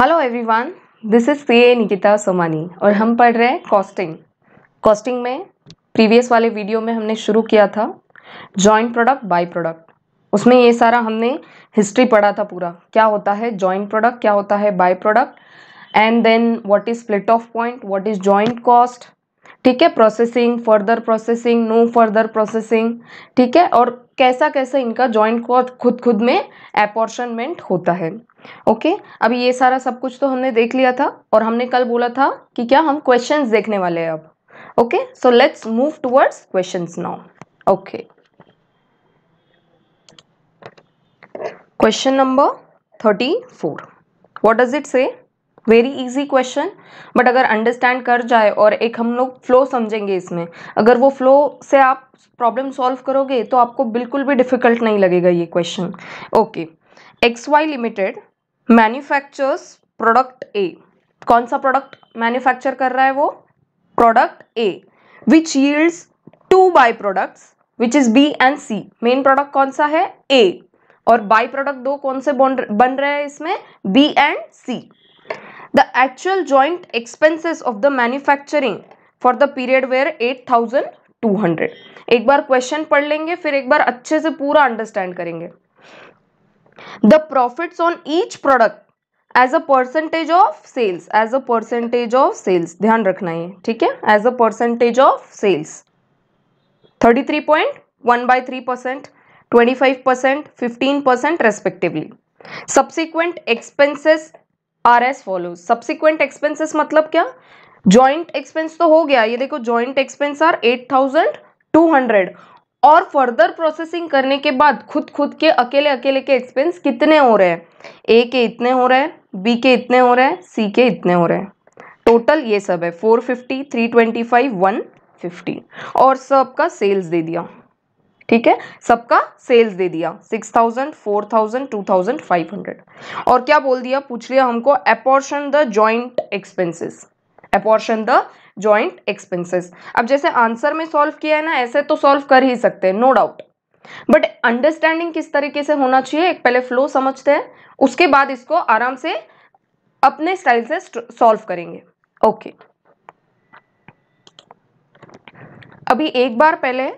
Hello everyone this is a Nikita Somani और हम पढ़ रहे हैं कॉस्टिंग कॉस्टिंग में प्रीवियस वाले वीडियो में हमने शुरू किया था जॉइंट प्रोडक्ट बाय प्रोडक्ट उसमें ये सारा हमने हिस्ट्री पढ़ा था पूरा क्या होता है जॉइंट प्रोडक्ट क्या होता है by product and then what is split off point what is joint cost ठीक है processing further processing no further processing ठीक है और कैसा कैसा इनका जॉइंट को खुद खुद में अपॉर्शनमेंट होता है ओके अब ये सारा सब कुछ तो हमने देख लिया था और हमने कल बोला था कि क्या हम क्वेश्चन देखने वाले हैं अब okay so let's move towards question now okay question number thirty four what does it say very easy question but अगर अंडरस्टैंड कर जाए और एक हम लोग फ्लो समझेंगे इसमें अगर वो फ्लो से आप प्रॉब्लम सॉल्व करोगे तो आपको बिल्कुल भी डिफ़िकल्ट नहीं लगेगा ये question okay X Y limited manufactures product A कौन सा प्रोडक्ट मैन्युफैक्चर कर रहा है वो product A which yields two by products which is B and C main product कौन सा है ए और बाय प्रोडक्ट दो कौन से बन रहे हैं इसमें B and C the actual joint expenses of the manufacturing for the period were eight thousand two hundred एक बार क्वेश्चन पढ़ लेंगे फिर एक बार अच्छे से पूरा अंडरस्टैंड करेंगे the profits on each product as a percentage of sales as a percentage of sales ध्यान रखना है ठीक है as a percentage of sales thirty three point one by three percent twenty five percent fifteen percent respectively subsequent expenses are as follow subsequent expenses मतलब क्या joint expense तो हो गया ये देखो joint expense are eight thousand 200 और further processing करने के बाद खुद खुद के अकेले अकेले के एक्सपेंस कितने हो रहे हैं ए के इतने हो रहे हैं बी के इतने हो रहे हैं सी के इतने हो रहे हैं टोटल ये सब है four fifty three twenty five one fifty और सबका सेल्स दे दिया ठीक है सबका सेल्स दे दिया six thousand four thousand two thousand five hundred और क्या बोल दिया पूछ लिया हमको apportion the joint expenses apportion the joint expenses अब जैसे आंसर में सॉल्व किया है ना ऐसे तो सॉल्व कर ही सकते हैं नो डाउट बट अंडरस्टैंडिंग किस तरीके से होना चाहिए एक पहले फ्लो समझते हैं उसके बाद इसको आराम से अपने स्टाइल से सॉल्व करेंगे ओके okay. अभी एक बार पहले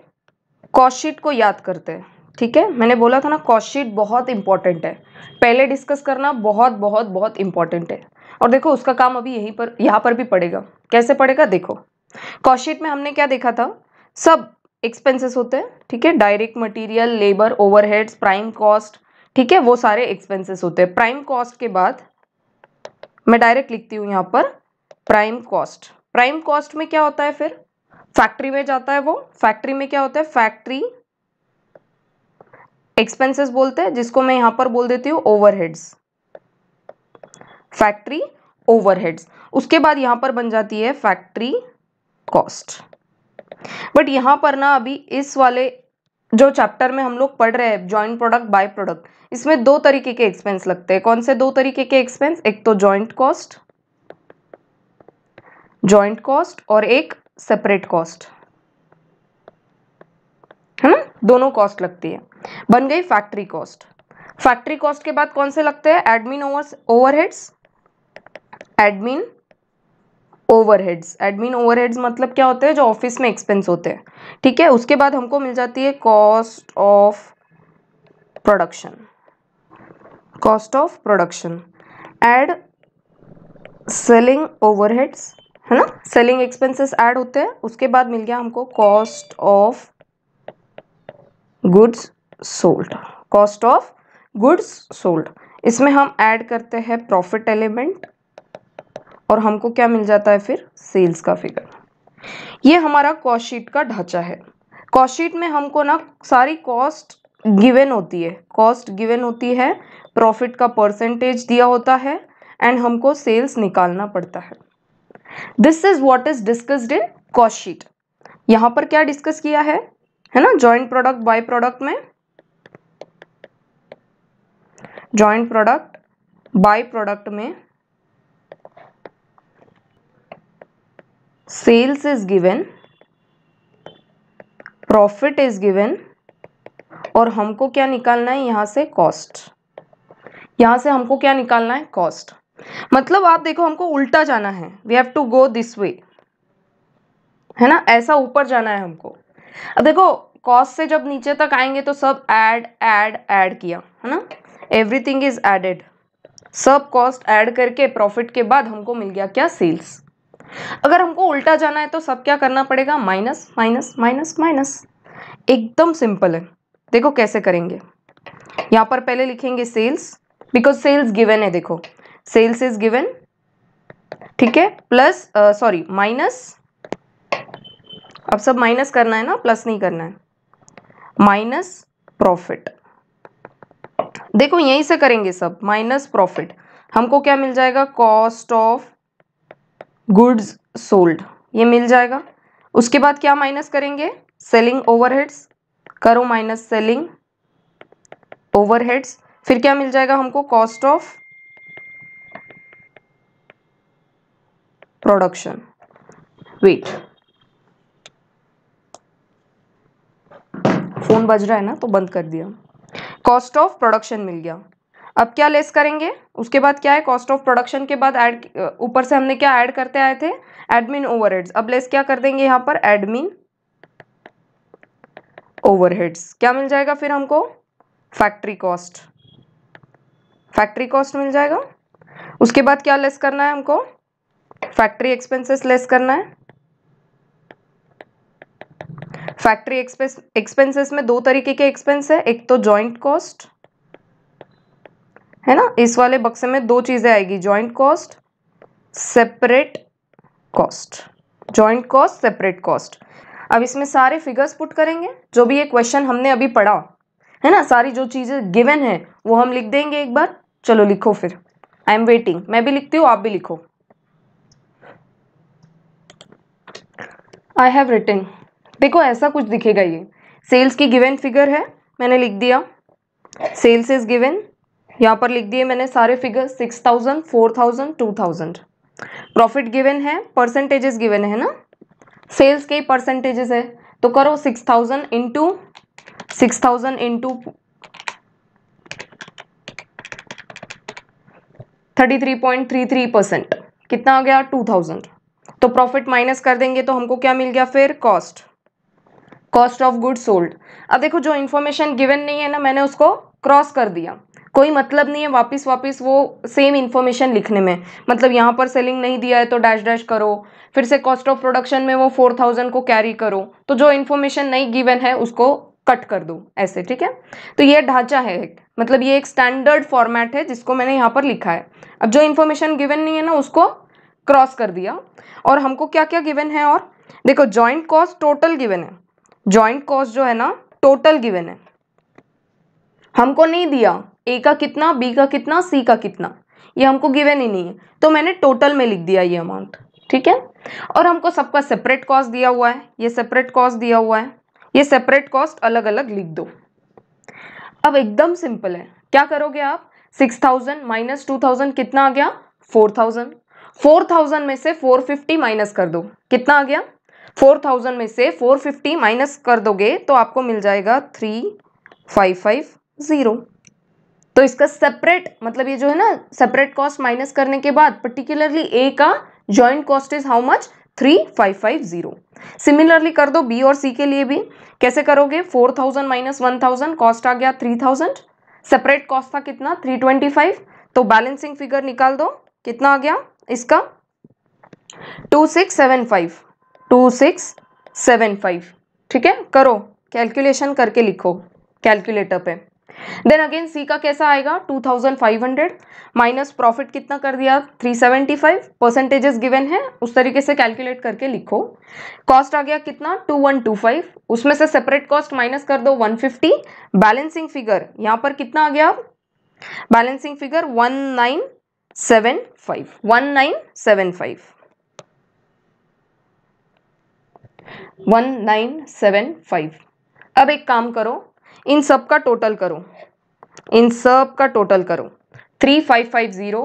कॉशीट को याद करते हैं ठीक है मैंने बोला था ना कॉशीट बहुत इंपॉर्टेंट है पहले डिस्कस करना बहुत बहुत बहुत इंपॉर्टेंट है और देखो उसका काम अभी यहीं पर यहाँ पर भी पड़ेगा कैसे पड़ेगा देखो कॉस्टशीट में हमने क्या देखा था सब एक्सपेंसेस होते हैं ठीक है direct material labour overheads prime cost ठीक है वो सारे एक्सपेंसेस होते हैं प्राइम कॉस्ट के बाद मैं डायरेक्ट लिखती हूँ यहाँ पर प्राइम कॉस्ट प्राइम कॉस्ट में क्या होता है फिर फैक्ट्री में जाता है वो फैक्ट्री में क्या होता है फैक्ट्री एक्सपेंसेस बोलते हैं जिसको मैं यहाँ पर बोल देती हूँ ओवरहेड्स फैक्ट्री ओवरहेड्स उसके बाद यहां पर बन जाती है फैक्ट्री कॉस्ट बट यहां पर ना अभी इस वाले जो चैप्टर में हम लोग पढ़ रहे हैं ज्वाइंट प्रोडक्ट बाय प्रोडक्ट इसमें दो तरीके के एक्सपेंस लगते हैं कौन से दो तरीके के एक्सपेंस एक तो ज्वाइंट कॉस्ट जॉइंट कॉस्ट और एक सेपरेट कॉस्ट है ना दोनों कॉस्ट लगती है बन गई फैक्ट्री कॉस्ट फैक्ट्री कॉस्ट के बाद कौन से लगते हैं admin over overheads admin overheads admin overheads मतलब क्या होते हैं जो ऑफिस में एक्सपेंस होते हैं ठीक है उसके बाद हमको मिल जाती है cost of production cost of production add selling overheads है ना सेलिंग एक्सपेंसेस एड होते हैं उसके बाद मिल गया हमको cost of goods sold cost of goods sold इसमें हम ऐड करते हैं प्रॉफिट एलिमेंट और हमको क्या मिल जाता है फिर सेल्स का फिगर ये हमारा कॉस्ट शीट का ढांचा है कॉस्ट शीट में हमको ना सारी कॉस्ट गिवन होती है कॉस्ट गिवन होती है प्रॉफिट का परसेंटेज दिया होता है एंड हमको सेल्स निकालना पड़ता है this is what is discussed in cost sheet पर क्या डिस्कस किया है है ना जॉइंट प्रोडक्ट बाय प्रोडक्ट में जॉइंट प्रोडक्ट बाय प्रोडक्ट में sales is given profit is given और हमको क्या निकालना है यहाँ से कॉस्ट यहाँ से हमको क्या निकालना है कॉस्ट मतलब आप देखो हमको उल्टा जाना है we have to go this way है ना ऐसा ऊपर जाना है हमको अब देखो कॉस्ट से जब नीचे तक आएंगे तो सब ऐड ऐड ऐड किया है ना एवरीथिंग इज एडेड सब कॉस्ट ऐड करके प्रॉफिट के बाद हमको मिल गया क्या सेल्स अगर हमको उल्टा जाना है तो सब क्या करना पड़ेगा माइनस माइनस माइनस माइनस एकदम सिंपल है देखो कैसे करेंगे यहाँ पर पहले लिखेंगे सेल्स बिकॉज सेल्स गिवन है देखो सेल्स इज गिवन ठीक है प्लस सॉरी माइनस अब सब माइनस करना है ना प्लस नहीं करना है माइनस प्रॉफिट देखो यहीं से करेंगे सब माइनस प्रॉफिट हमको क्या मिल जाएगा कॉस्ट ऑफ गुड्स सोल्ड ये मिल जाएगा उसके बाद क्या माइनस करेंगे सेलिंग ओवरहेड्स करो माइनस सेलिंग ओवरहेड्स फिर क्या मिल जाएगा हमको cost of production wait phone बज रहा है ना तो बंद कर दिया कॉस्ट ऑफ प्रोडक्शन मिल गया अब क्या लेस करेंगे उसके बाद क्या है कॉस्ट ऑफ प्रोडक्शन के बाद ऐड ऊपर से हमने क्या ऐड करते आए थे एडमिन ओवरहेड्स अब लेस क्या कर देंगे यहाँ पर एडमिन ओवरहेड्स क्या मिल जाएगा फिर हमको फैक्ट्री कॉस्ट फैक्ट्री कॉस्ट मिल जाएगा उसके बाद क्या लेस करना है हमको फैक्ट्री एक्सपेंसेस लेस करना है फैक्ट्री एक्सपेंस एक्सपेंसेस में दो तरीके के एक्सपेंस है एक तो जॉइंट कॉस्ट है ना इस वाले बक्से में दो चीज़ें आएगी joint cost separate cost joint cost separate cost अब इसमें सारे फिगर्स पुट करेंगे जो भी ये क्वेश्चन हमने अभी पढ़ा है ना सारी जो चीज़ें गिवन है वो हम लिख देंगे एक बार चलो लिखो फिर आई एम वेटिंग मैं भी लिखती हूँ आप भी लिखो आई हैव रिटन देखो ऐसा कुछ दिखेगा ये सेल्स की गिवन फिगर है मैंने लिख दिया सेल्स इज गिवन यहाँ पर लिख दिए मैंने सारे figure six thousand four thousand two thousand profit given है परसेंटेजेस गिवन है ना सेल्स के परसेंटेजेस है तो करो six thousand into six thousand into thirty three point three three percent कितना आ गया टू थाउजेंड तो प्रॉफिट माइनस कर देंगे तो हमको क्या मिल गया फिर cost cost of good sold अब देखो जो इन्फॉर्मेशन गिवन नहीं है ना मैंने उसको क्रॉस कर दिया कोई मतलब नहीं है वापस वापस वो सेम इन्फॉर्मेशन लिखने में मतलब यहाँ पर सेलिंग नहीं दिया है तो डैश डैश करो फिर से कॉस्ट ऑफ प्रोडक्शन में वो फोर थाउजेंड को कैरी करो तो जो इन्फॉर्मेशन नहीं गिवन है उसको कट कर दो ऐसे ठीक है तो ये ढांचा है एक मतलब ये एक स्टैंडर्ड फॉर्मेट है जिसको मैंने यहाँ पर लिखा है अब जो इन्फॉर्मेशन गिवन नहीं है ना उसको क्रॉस कर दिया और हमको क्या क्या गिवन है और देखो जॉइंट कॉस्ट टोटल गिवन है जॉइंट कॉस्ट जो है ना टोटल गिवन है हमको नहीं दिया ए का कितना बी का कितना सी का कितना ये हमको गिवेन ही नहीं है तो मैंने टोटल में लिख दिया ये अमाउंट ठीक है और हमको सबका सेपरेट कॉस्ट दिया हुआ है ये सेपरेट कॉस्ट दिया हुआ है ये सेपरेट कॉस्ट अलग अलग लिख दो अब एकदम सिंपल है क्या करोगे आप six thousand minus two thousand कितना आ गया फोर थाउजेंड फोर थाउजेंड में से फोर फिफ्टी माइनस कर दो कितना आ गया फोर थाउजेंड में से फोर फिफ्टी माइनस कर दोगे तो आपको मिल जाएगा थ्री फाइव फाइव ज़ीरो तो इसका सेपरेट मतलब ये जो है ना सेपरेट कॉस्ट माइनस करने के बाद पर्टिकुलरली ए का joint cost is how much three five five zero similarly कर दो बी और सी के लिए भी कैसे करोगे four thousand minus one thousand cost आ गया थ्री थाउजेंड सेपरेट कॉस्ट था कितना थ्री ट्वेंटी फाइव तो बैलेंसिंग फिगर निकाल दो कितना आ गया इसका two six seven five two six seven five ठीक है करो कैलकुलेशन करके लिखो कैलकुलेटर पे देन अगेन सी का कैसा आएगा two thousand five hundred minus profit कितना कर दिया three seventy five percentages given है उस तरीके से कैलकुलेट करके लिखो कॉस्ट आ गया कितना टू वन टू फाइव उसमें से सेपरेट कॉस्ट माइनस कर दो वन फिफ्टी बैलेंसिंग फिगर यहां पर कितना आ गया balancing figure one nine seven five one nine seven five one nine seven five अब एक काम करो इन सब का टोटल करो इन सब का टोटल करो three five five zero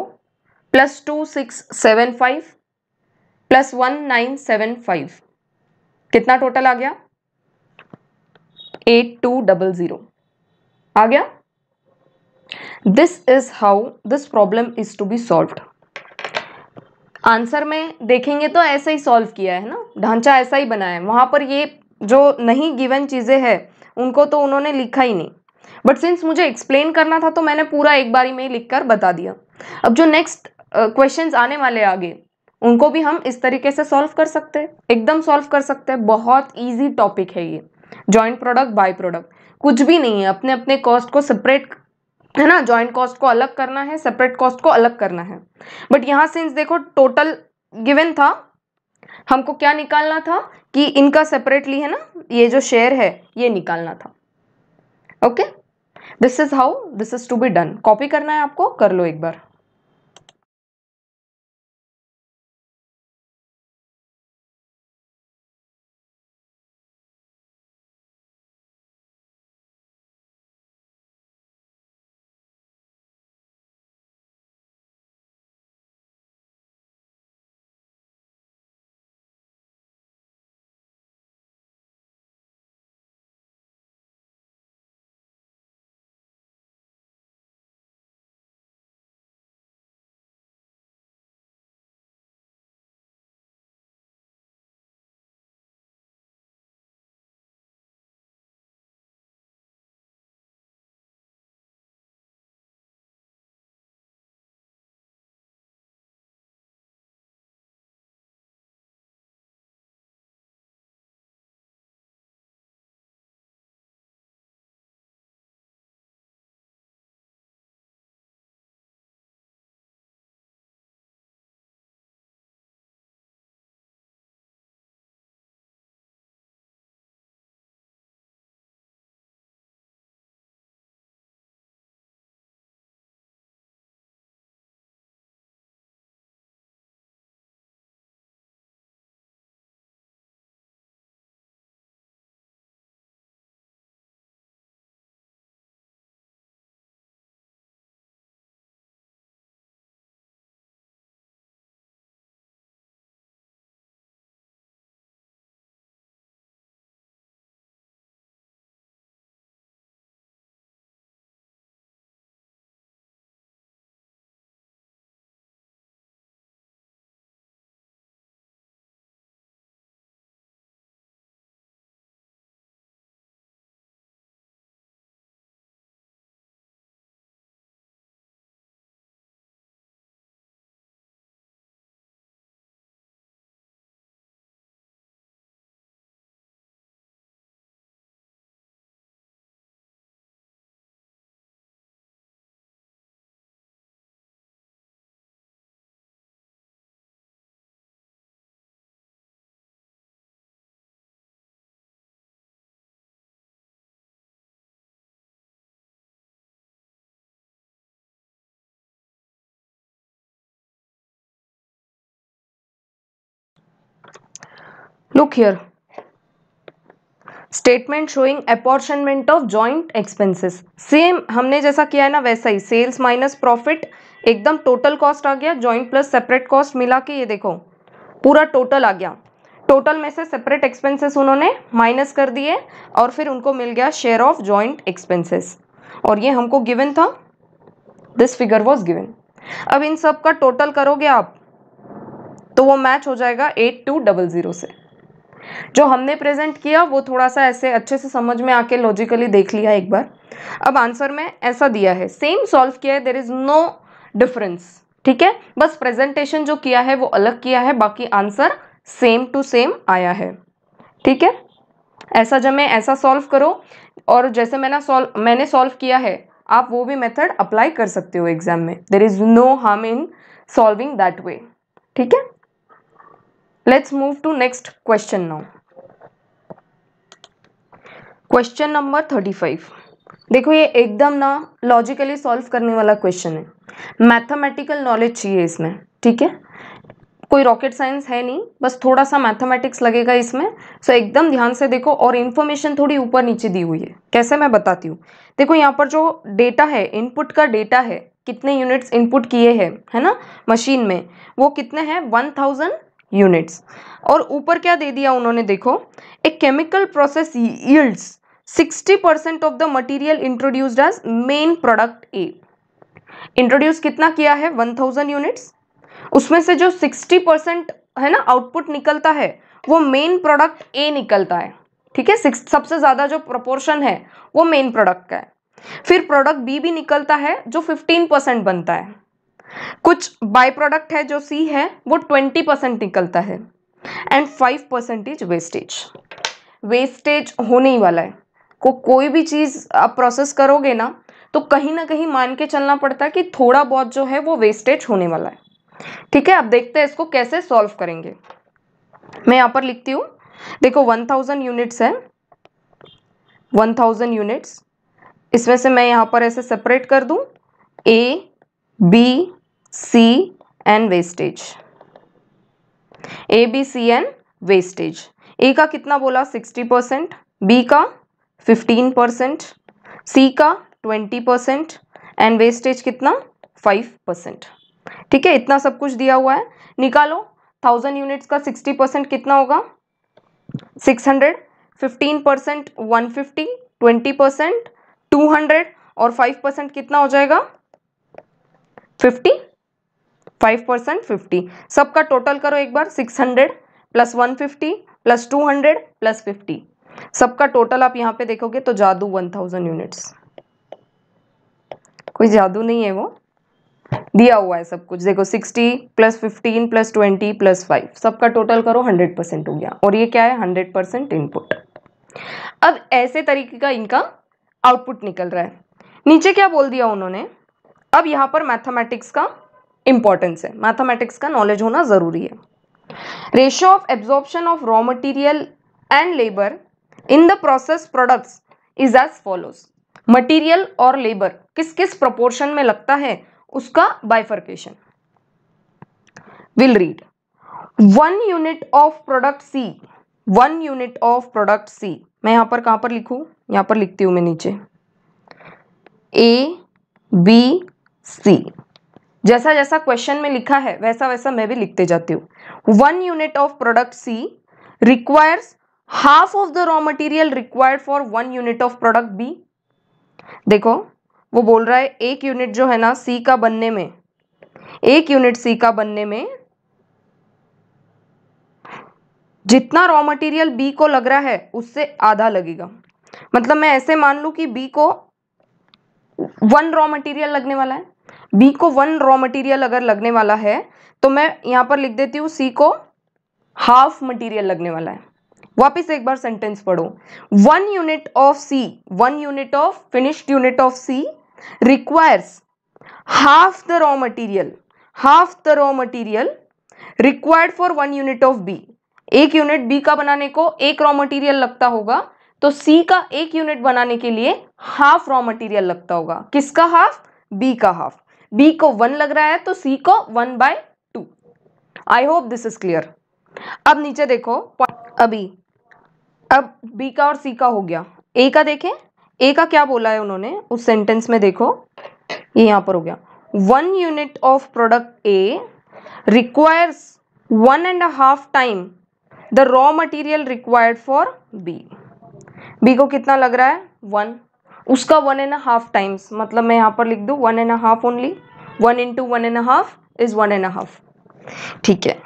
plus two six seven five plus one nine seven five कितना टोटल आ गया एट टू डबल ज़ीरो आ गया this is how this problem is to be solve answer में देखेंगे तो ऐसा ही सॉल्व किया है ना ढांचा ऐसा ही बना है वहाँ पर ये जो नहीं गिवन चीज़ें हैं उनको तो उन्होंने लिखा ही नहीं बट सिंस मुझे एक्सप्लेन करना था तो मैंने पूरा एक बारी में लिख कर बता दिया अब जो नेक्स्ट क्वेश्चन uh, आने वाले आगे उनको भी हम इस तरीके से सॉल्व कर सकते हैं एकदम सॉल्व कर सकते हैं बहुत ईजी टॉपिक है ये जॉइंट प्रोडक्ट बाई प्रोडक्ट कुछ भी नहीं है अपने अपने कॉस्ट को सेपरेट है ना जॉइंट कॉस्ट को अलग करना है सेपरेट कॉस्ट को अलग करना है बट यहाँ सिंस देखो टोटल गिवन था हमको क्या निकालना था कि इनका सेपरेटली है ना ये जो शेयर है ये निकालना था okay this is how this is to be done copy करना है आपको कर लो एक बार look here statement showing apportionment of joint expenses same हमने जैसा किया है ना वैसा ही सेल्स माइनस प्रॉफिट एकदम टोटल कॉस्ट आ गया ज्वाइंट प्लस सेपरेट कॉस्ट मिला के ये देखो पूरा टोटल आ गया टोटल में से सेपरेट एक्सपेंसेस उन्होंने माइनस कर दिए और फिर उनको मिल गया शेयर ऑफ ज्वाइंट एक्सपेंसेस और ये हमको गिवन था दिस फिगर वॉज गिवन अब इन सब का टोटल करोगे आप तो वो मैच हो जाएगा एट टू डबल ज़ीरो से जो हमने प्रेजेंट किया वो थोड़ा सा ऐसे अच्छे से समझ में आके लॉजिकली देख लिया एक बार अब आंसर में ऐसा दिया है सेम सॉल्व किया है देर इज़ नो डिफरेंस ठीक है बस प्रेजेंटेशन जो किया है वो अलग किया है बाकी आंसर सेम टू सेम आया है ठीक है ऐसा जब मैं ऐसा सॉल्व करो और जैसे मैंने सॉल्व मैंने सॉल्व किया है आप वो भी मेथड अप्लाई कर सकते हो एग्जाम में there is no harm in solving that way ठीक है let's move to next question now question number thirty five देखो ये एकदम ना लॉजिकली सॉल्व करने वाला क्वेश्चन है मैथमेटिकल नॉलेज चाहिए इसमें ठीक है कोई रॉकेट साइंस है नहीं बस थोड़ा सा मैथमेटिक्स लगेगा इसमें सो so, एकदम ध्यान से देखो और इन्फॉर्मेशन थोड़ी ऊपर नीचे दी हुई है कैसे मैं बताती हूँ देखो यहाँ पर जो डेटा है इनपुट का डेटा है कितने यूनिट्स इनपुट किए हैं है ना मशीन में वो कितने हैं वन थाउजेंड यूनिट्स और ऊपर क्या दे दिया उन्होंने देखो a chemical process yields 60 percent of the material introduced as main product A introduce कितना किया है 1000 यूनिट्स उसमें से जो 60 परसेंट है ना आउटपुट निकलता है वो मेन प्रोडक्ट ए निकलता है ठीक है सिक्स सबसे ज़्यादा जो प्रोपोर्शन है वो मेन प्रोडक्ट का है फिर प्रोडक्ट बी भी निकलता है जो 15 परसेंट बनता है कुछ बाई प्रोडक्ट है जो सी है वो ट्वेंटी परसेंट निकलता है and five percentage wastage wastage होने ही वाला है को कोई भी चीज़ आप प्रोसेस करोगे ना तो कहीं ना कहीं मान के चलना पड़ता है कि थोड़ा बहुत जो है वो वेस्टेज होने वाला है ठीक है आप देखते हैं इसको कैसे सॉल्व करेंगे मैं यहाँ पर लिखती हूँ देखो वन थाउजेंड यूनिट्स है वन थाउजेंड यूनिट्स इसमें से मैं यहाँ पर ऐसे सेपरेट कर दूँ A B, C and wastage. A B C and wastage A का कितना बोला सिक्सटी परसेंट बी का फिफ्टीन परसेंट सी का ट्वेंटी परसेंट एंड वेस्टेज कितना फाइव परसेंट ठीक है इतना सब कुछ दिया हुआ है निकालो थाउजेंड यूनिट्स का सिक्सटी परसेंट कितना होगा six hundred fifteen percent one fifty twenty percent two hundred और फाइव परसेंट कितना हो जाएगा फिफ्टी फाइव परसेंट फिफ्टी सबका टोटल करो एक बार six hundred plus one fifty plus two hundred plus fifty सबका टोटल आप यहाँ पे देखोगे तो जादू वन थाउजेंड यूनिट्स कोई जादू नहीं है वो दिया हुआ है सब कुछ देखो sixty plus fifteen plus twenty plus five सबका टोटल करो हंड्रेड परसेंट हो गया और ये क्या है हंड्रेड परसेंट इनपुट अब ऐसे तरीके का इनका आउटपुट निकल रहा है नीचे क्या बोल दिया उन्होंने अब यहां पर मैथमेटिक्स का इंपॉर्टेंस है मैथमेटिक्स का नॉलेज होना ज़रूरी है ratio of absorption of raw material and labour in the process products is as follows material और लेबर किस किस प्रोपोर्शन में लगता है उसका bifurcation will read one unit of product C one unit of product C मैं यहां पर कहां पर लिखू यहां पर लिखती हूं मैं नीचे ए बी सी जैसा जैसा क्वेश्चन में लिखा है वैसा वैसा मैं भी लिखते जाती हूँ one unit of product C requires half of the raw material required for one unit of product B देखो वो बोल रहा है एक यूनिट जो है ना सी का बनने में एक यूनिट सी का बनने में जितना रॉ मटेरियल बी को लग रहा है उससे आधा लगेगा मतलब मैं ऐसे मान लू कि बी को वन रॉ मटेरियल लगने वाला है बी को वन रॉ मटेरियल अगर लगने वाला है तो मैं यहां पर लिख देती हूं सी को हाफ मटेरियल लगने वाला है वापस एक बार सेंटेंस पढ़ो one unit of C one unit of finished unit of C requires half the raw material half the raw material required for one unit of B एक यूनिट बी का बनाने को एक रॉ मटेरियल लगता होगा तो सी का एक यूनिट बनाने के लिए हाफ रॉ मटेरियल लगता होगा किसका हाफ बी का हाफ बी को वन लग रहा है तो सी को one by two I hope this is clear अब नीचे देखो अभी अब बी का और सी का हो गया ए का देखें ए का क्या बोला है उन्होंने उस सेंटेंस में देखो ये यहां पर हो गया one unit of product A requires one and half time the raw material required for B B को कितना लग रहा है वन उसका वन एंड हाफ टाइम्स मतलब मैं यहाँ पर लिख दूँ one and half only one into one and half is one and half ठीक है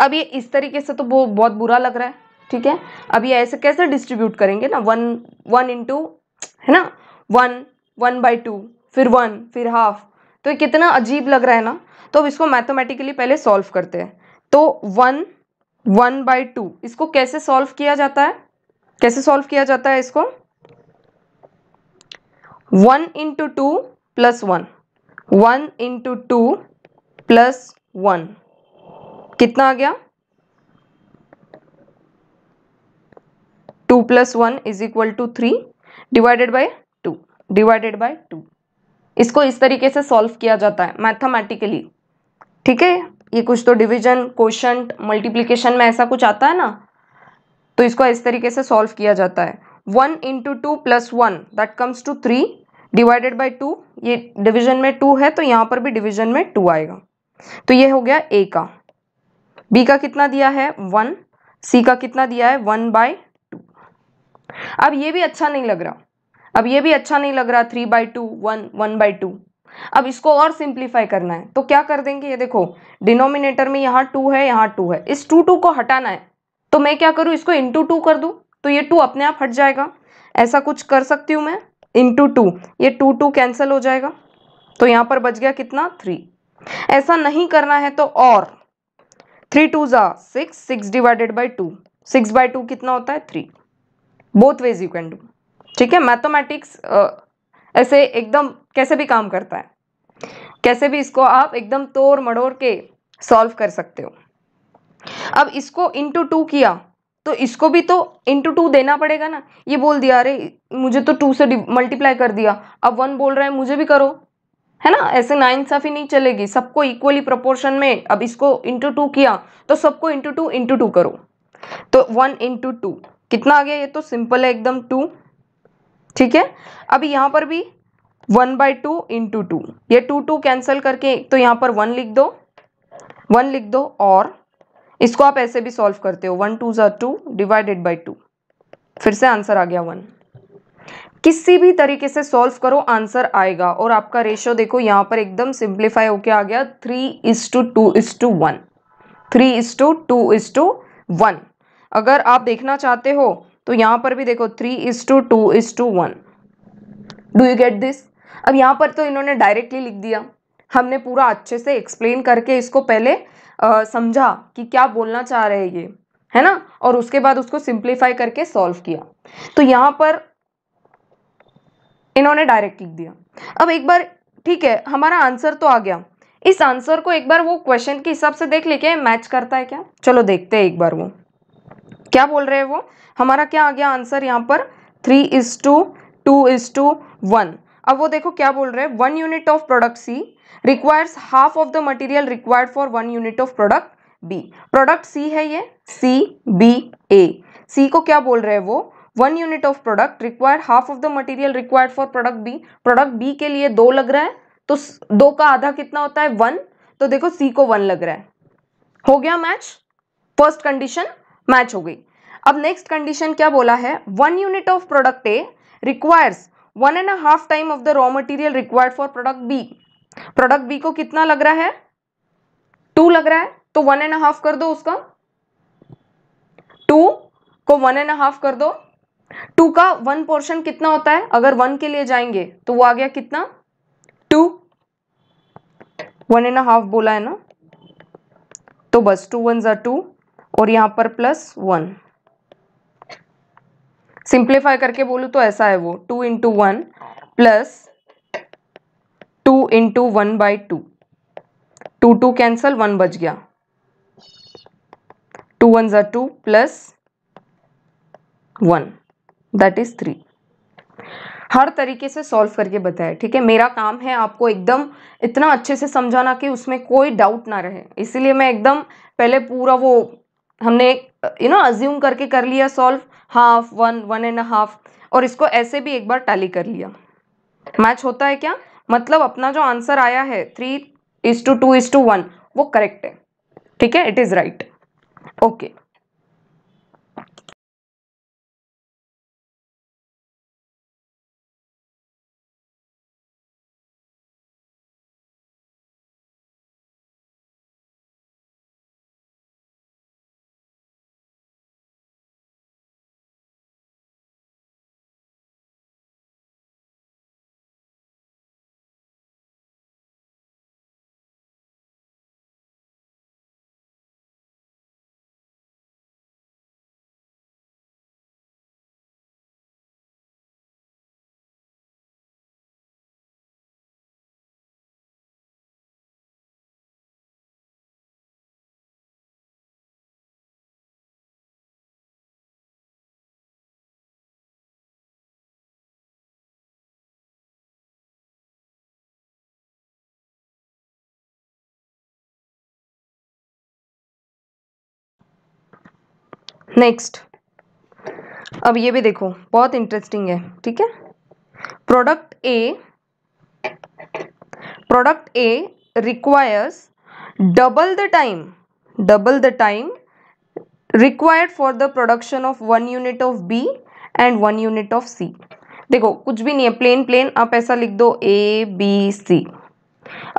अब ये इस तरीके से तो वो बहुत बुरा लग रहा है ठीक है अब ये ऐसे कैसे डिस्ट्रीब्यूट करेंगे ना वन वन इंटू है ना वन वन बाई टू फिर वन फिर हाफ तो ये कितना अजीब लग रहा है ना तो अब इसको मैथमेटिकली पहले सॉल्व करते हैं तो वन वन बाई टू इसको कैसे सॉल्व किया जाता है कैसे सॉल्व किया जाता है इसको one into two plus one one into two plus one कितना आ गया two plus one is equal to three divided by two divided by two इसको इस तरीके से सॉल्व किया जाता है मैथमेटिकली ठीक है ये कुछ तो डिवीजन क्वेश्चन मल्टीप्लिकेशन में ऐसा कुछ आता है ना तो इसको इस तरीके से सॉल्व किया जाता है one into two plus one that comes to three divided by two ये डिवीजन में टू है तो यहाँ पर भी डिविजन में टू आएगा तो ये हो गया ए का बी का कितना दिया है वन सी का कितना दिया है वन बाय टू अब ये भी अच्छा नहीं लग रहा अब ये भी अच्छा नहीं लग रहा three by two one one by two अब इसको और सिंप्लीफाई करना है तो क्या कर देंगे ये देखो डिनोमिनेटर में यहाँ टू है यहाँ टू है इस टू टू को हटाना है तो मैं क्या करूँ इसको इंटू टू कर दूँ तो ये टू अपने आप हट जाएगा ऐसा कुछ कर सकती हूँ मैं इंटू टू ये टू टू कैंसिल हो जाएगा तो यहाँ पर बच गया कितना थ्री ऐसा नहीं करना है तो और थ्री टू ज़ा six six divided by two six by two कितना होता है three both ways you can do ठीक है मैथमेटिक्स ऐसे एकदम कैसे भी काम करता है कैसे भी इसको आप एकदम तोड़ मड़ोड़ के सॉल्व कर सकते हो अब इसको इंटू टू किया तो इसको भी तो इंटू टू देना पड़ेगा ना ये बोल दिया अरे मुझे तो टू से मल्टीप्लाई कर दिया अब वन बोल रहा है मुझे भी करो है ना ऐसे नाइंसाफ़ी नहीं चलेगी सबको इक्वली प्रोपोर्शन में अब इसको इंटू टू किया तो सबको इंटू टू इंटू टू करो तो वन इंटू टू कितना आ गया ये तो सिंपल है एकदम टू ठीक है अब यहाँ पर भी one by two into two ये टू टू कैंसिल करके तो यहाँ पर वन लिख दो वन लिख दो और इसको आप ऐसे भी सॉल्व करते हो वन टू जर टू डिवाइडेड बाई टू फिर से आंसर आ गया वन किसी भी तरीके से सॉल्व करो आंसर आएगा और आपका रेशियो देखो यहाँ पर एकदम सिंप्लीफाई होके आ गया three is to two is to one three is to two is to one अगर आप देखना चाहते हो तो यहाँ पर भी देखो three is to two is to one do you get this अब यहाँ पर तो इन्होंने डायरेक्टली लिख दिया हमने पूरा अच्छे से एक्सप्लेन करके इसको पहले समझा कि क्या बोलना चाह रहे ये है ना और उसके बाद उसको सिंप्लीफाई करके सॉल्व किया तो यहाँ पर इन्होंने डायरेक्ट लिख दिया अब एक बार ठीक है हमारा आंसर तो आ गया इस आंसर को एक बार वो क्वेश्चन के हिसाब से देख लेके मैच करता है क्या चलो देखते हैं एक बार वो क्या बोल रहे हैं वो हमारा क्या आ गया आंसर यहाँ पर three is to two is to one अब वो देखो क्या बोल रहे हैं one unit of product C requires half of the material required for one unit of product B product C है ये सी बी ए सी को क्या बोल रहे हैं वो one unit of product required half of the material required for product B product B के लिए दो लग रहा है तो दो का आधा कितना होता है वन तो देखो सी को वन लग रहा है हो गया मैच फर्स्ट कंडीशन मैच हो गई अब नेक्स्ट कंडीशन क्या बोला है one unit of product A requires one and half time of the raw material required for product B product B को कितना लग रहा है टू लग रहा है तो वन एंड हाफ कर दो उसका टू को वन एंड हाफ कर दो टू का वन पोर्शन कितना होता है अगर वन के लिए जाएंगे तो वो आ गया कितना टू वन एंड हाफ बोला है ना तो बस टू वन जो टू और यहां पर प्लस वन सिंप्लीफाई करके बोलू तो ऐसा है वो two into one plus two into one by two two two cancel one बच गया टू वन जो two plus one that is three हर तरीके से सॉल्व करके बताया ठीक है मेरा काम है आपको एकदम इतना अच्छे से समझाना कि उसमें कोई डाउट ना रहे इसीलिए मैं एकदम पहले पूरा वो हमने यू नो अज्यूम करके कर लिया solve half one one and half और इसको ऐसे भी एक बार टैली कर लिया मैच होता है क्या मतलब अपना जो आंसर आया है three is to two is to one वो करेक्ट है ठीक है it is right okay next अब ये भी देखो बहुत इंटरेस्टिंग है ठीक है product A product A requires double the time double the time required for the production of one unit of B and one unit of C देखो कुछ भी नहीं है प्लेन प्लेन आप ऐसा लिख दो ए बी सी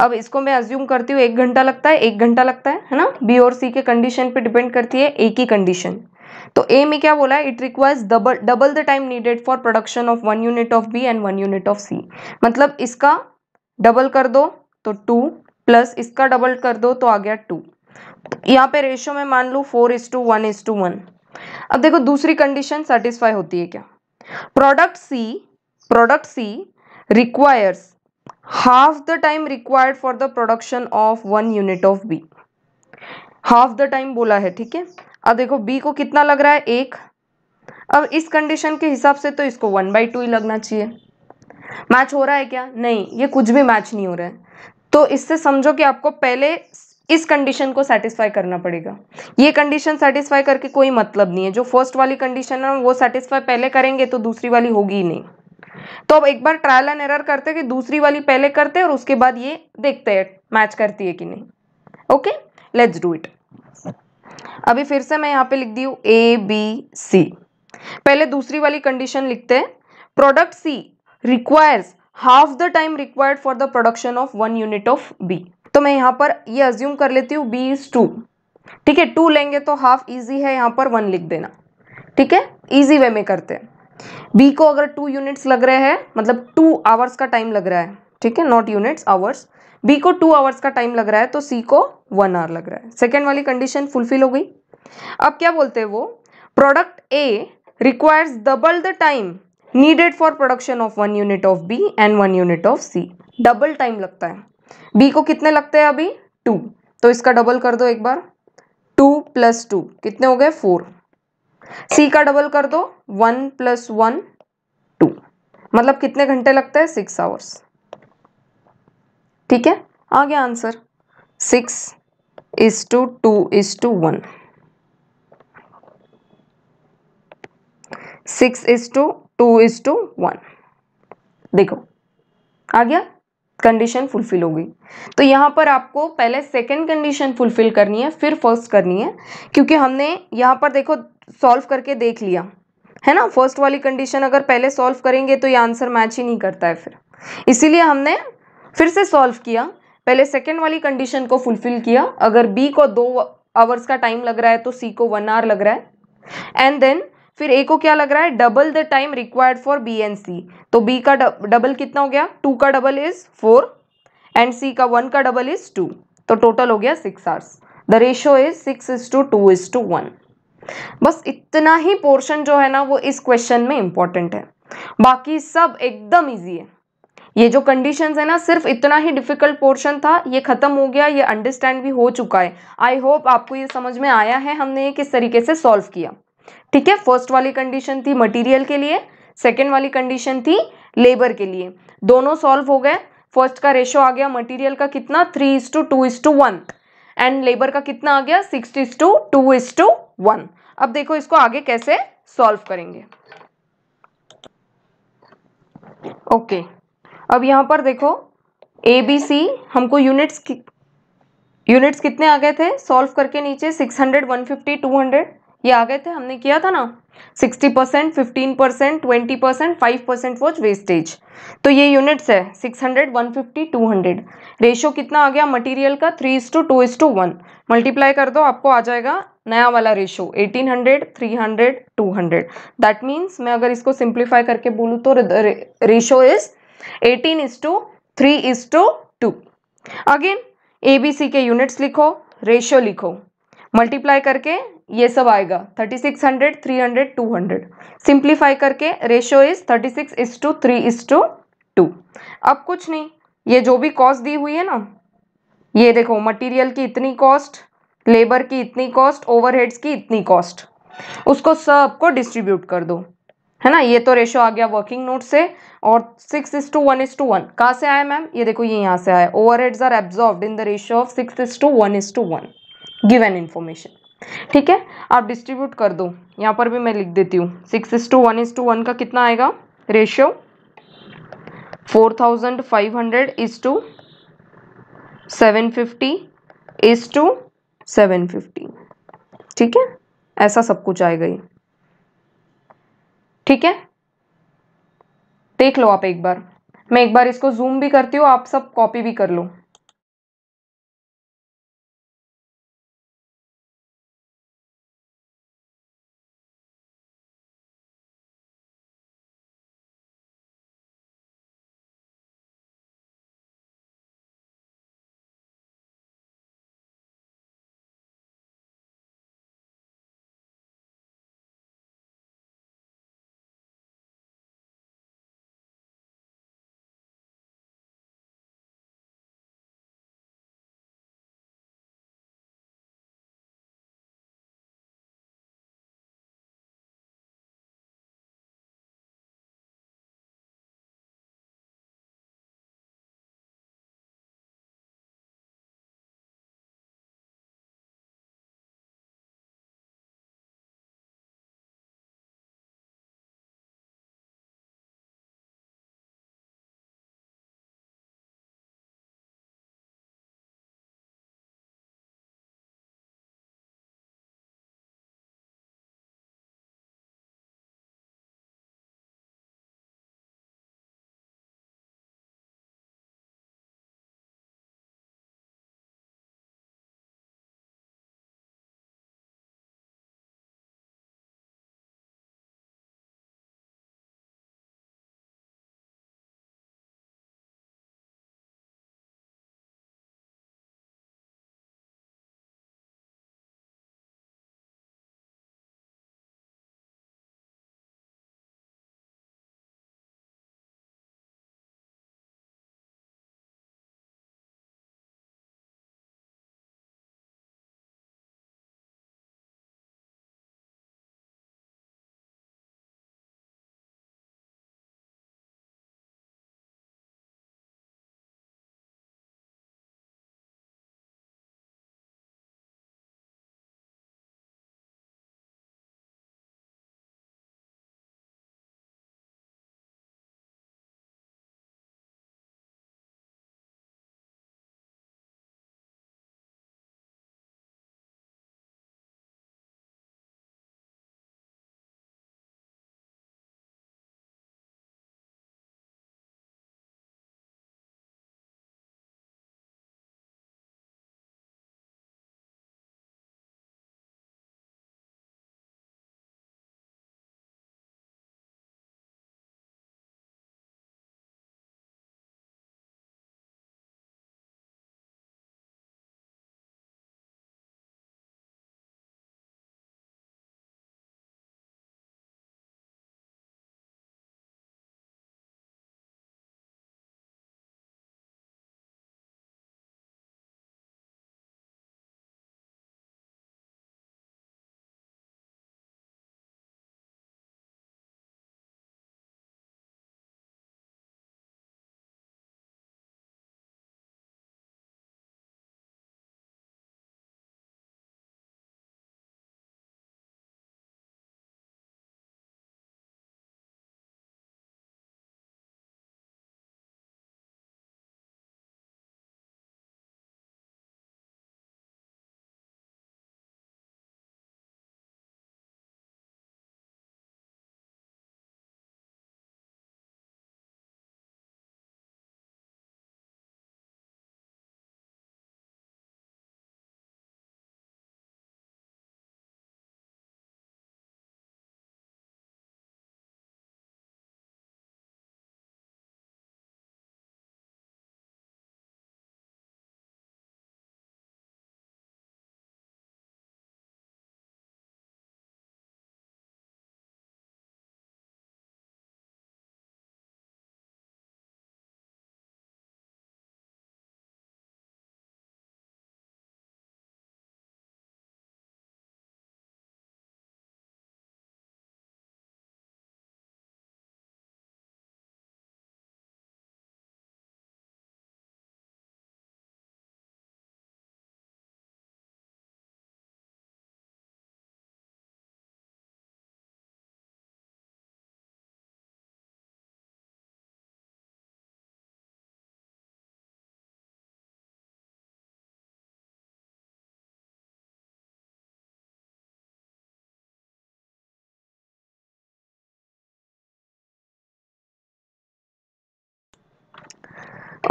अब इसको मैं अज्यूम करती हूँ एक घंटा लगता है एक घंटा लगता है है ना बी और सी के कंडीशन पे डिपेंड करती है ए की कंडीशन तो ए में क्या बोला है it requires double double the time needed for production of one unit of B and one unit of C मतलब इसका डबल कर दो तो टू प्लस इसका डबल कर दो तो आ गया टू यहाँ पे रेशियो में मान लू four is to one is to one अब देखो दूसरी कंडीशन सेटिस्फाई होती है क्या product C product C requires half the time required for the production of one unit of B half the time बोला है ठीक है अब देखो बी को कितना लग रहा है एक अब इस कंडीशन के हिसाब से तो इसको वन बाई टू ही लगना चाहिए मैच हो रहा है क्या नहीं ये कुछ भी मैच नहीं हो रहा है तो इससे समझो कि आपको पहले इस कंडीशन को सेटिस्फाई करना पड़ेगा ये कंडीशन सेटिस्फाई करके कोई मतलब नहीं है जो फर्स्ट वाली कंडीशन है वो सेटिस्फाई पहले करेंगे तो दूसरी वाली होगी ही नहीं तो अब एक बार ट्रायल एंड एरर करते कि दूसरी वाली पहले करते और उसके बाद ये देखते हैं मैच करती है कि नहीं ओके लेट्स डू इट अभी फिर से मैं यहाँ पे लिख दी हूँ ए बी सी पहले दूसरी वाली कंडीशन लिखते हैं product C requires half the time required for the production of one unit of B तो मैं यहाँ पर ये अज्यूम कर लेती हूँ बी इज टू ठीक है टू लेंगे तो हाफ ईजी है यहाँ पर वन लिख देना ठीक है ईजी वे में करते हैं बी को अगर टू यूनिट्स लग रहे हैं मतलब टू आवर्स का टाइम लग रहा है ठीक है नॉट यूनिट्स आवर्स बी को टू आवर्स का टाइम लग रहा है तो सी को वन आवर लग रहा है सेकेंड वाली कंडीशन फुलफिल हो गई अब क्या बोलते हैं वो product A requires double the time needed for production of one unit of B and one unit of C double time लगता है बी को कितने लगते हैं अभी टू तो इसका डबल कर दो एक बार टू प्लस टू कितने हो गए फोर सी का डबल कर दो वन प्लस वन टू मतलब कितने घंटे लगते हैं सिक्स आवर्स ठीक है आ गया answer six is to two is to one six is to two is to one देखो आ गया कंडीशन फुलफिल हो गई तो यहाँ पर आपको पहले सेकंड कंडीशन फुलफिल करनी है फिर फर्स्ट करनी है क्योंकि हमने यहाँ पर देखो सॉल्व करके देख लिया है ना फर्स्ट वाली कंडीशन अगर पहले सॉल्व करेंगे तो ये आंसर मैच ही नहीं करता है फिर इसीलिए हमने फिर से सॉल्व किया पहले सेकेंड वाली कंडीशन को फुलफिल किया अगर बी को दो आवर्स का टाइम लग रहा है तो सी को वन आवर लग रहा है एंड देन फिर ए को क्या लग रहा है double the time required for B and C तो बी का डबल कितना हो गया टू का double is four and C का वन का डबल इज टू तो टोटल हो गया six hours the ratio is six is to two is to to बस इतना ही पोर्शन जो है ना वो इस क्वेश्चन में इंपॉर्टेंट है बाकी सब एकदम ईजी है ये जो कंडीशंस है ना सिर्फ इतना ही डिफिकल्ट पोर्शन था ये ख़त्म हो गया ये अंडरस्टैंड भी हो चुका है आई होप आपको ये समझ में आया है हमने ये किस तरीके से सॉल्व किया ठीक है फर्स्ट वाली कंडीशन थी मटेरियल के लिए सेकेंड वाली कंडीशन थी लेबर के लिए दोनों सॉल्व हो गए फर्स्ट का रेशो आ गया मटीरियल का कितना three is to two is to one and labour का कितना आ गया six is to two is to one अब देखो इसको आगे कैसे सॉल्व करेंगे ओके okay. अब यहाँ पर देखो ए बी सी हमको यूनिट्स यूनिट्स कितने आ गए थे सॉल्व करके नीचे six hundred one fifty two hundred ये आ गए थे हमने किया था ना sixty percent fifteen percent twenty percent five percent was wastage तो ये यूनिट्स है six hundred one fifty two hundred ratio कितना आ गया मटेरियल का three is to two is to one multiply कर दो आपको आ जाएगा नया वाला ratio eighteen hundred three hundred two hundred that means मैं अगर इसको सिंप्लीफाई करके बोलूँ तो ratio is eighteen is to three is to two again A B C के यूनिट्स लिखो रेशियो लिखो मल्टीप्लाई करके ये सब आएगा thirty six hundred three hundred two hundred simplify करके ratio is thirty six is to three is to two two कुछ नहीं ये जो भी कॉस्ट दी हुई है ना ये देखो मटेरियल की इतनी कॉस्ट लेबर की इतनी कॉस्ट ओवरहेड्स की इतनी कॉस्ट उसको सबको डिस्ट्रीब्यूट कर दो है ना ये तो रेशो आ गया वर्किंग नोट से और six is to one is to one कहाँ से आया मैम ये देखो ये यहाँ से आया overheads are absorb in the ratio of six is to one is to one give an information ठीक है आप डिस्ट्रीब्यूट कर दो यहाँ पर भी मैं लिख देती हूँ six is to one is to one का कितना आएगा ratio four thousand five hundred is to seven fifty is to seven fifty ठीक है ऐसा सब कुछ आएगा ये ठीक है देख लो आप एक बार मैं एक बार इसको जूम भी करती हूँ आप सब कॉपी भी कर लो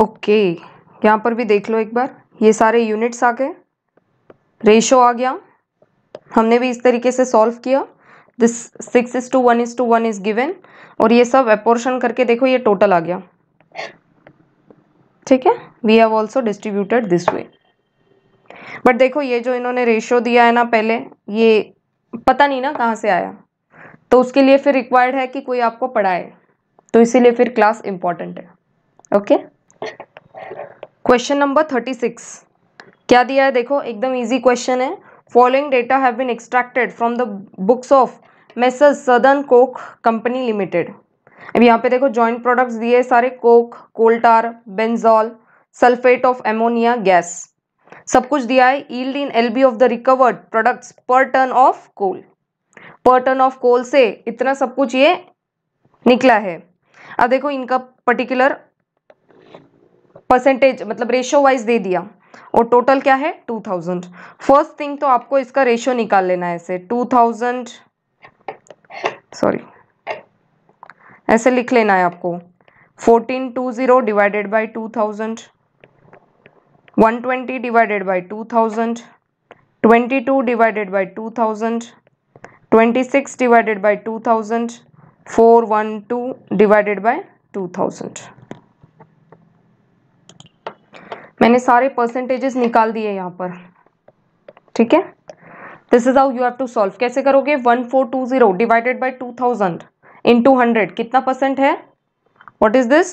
ओके यहाँ पर भी देख लो एक बार ये सारे यूनिट्स आ गए रेशो आ गया हमने भी इस तरीके से सॉल्व किया this six is to one is to one is given और ये सब अपोर्शन करके देखो ये टोटल आ गया ठीक है we have also distributed this way but देखो ये जो इन्होंने रेशो दिया है ना पहले ये पता नहीं ना कहाँ से आया तो उसके लिए फिर रिक्वायर्ड है कि कोई आपको पढ़ाए तो इसीलिए फिर क्लास इम्पॉर्टेंट है okay okay? Question number thirty six क्या दिया है देखो एकदम इजी क्वेश्चन है following data have been extracted from the books of messrs Southern Coke Company Limited अब यहाँ पे देखो जॉइंट प्रोडक्ट्स दिए सारे coke coal tar benzol sulphate of ammonia gas सब कुछ दिया है yield in B of the recovered products per ton of coal per ton of कोल से इतना सब कुछ ये निकला है अब देखो इनका पर्टिकुलर परसेंटेज मतलब रेशो वाइज दे दिया और टोटल क्या है टू थाउजेंड फर्स्ट थिंग तो आपको इसका रेशो निकाल लेना है ऐसे टू थाउजेंड सॉरी ऐसे लिख लेना है आपको fourteen two zero divided by two thousand one twenty divided by two thousand twenty two divided by two thousand twenty six divided by two thousand four one two divided by two thousand मैंने सारे percentages निकाल दिए यहाँ पर ठीक है this is how you have to solve कैसे करोगे one four two zero divided by two thousand into hundred कितना परसेंट है what is this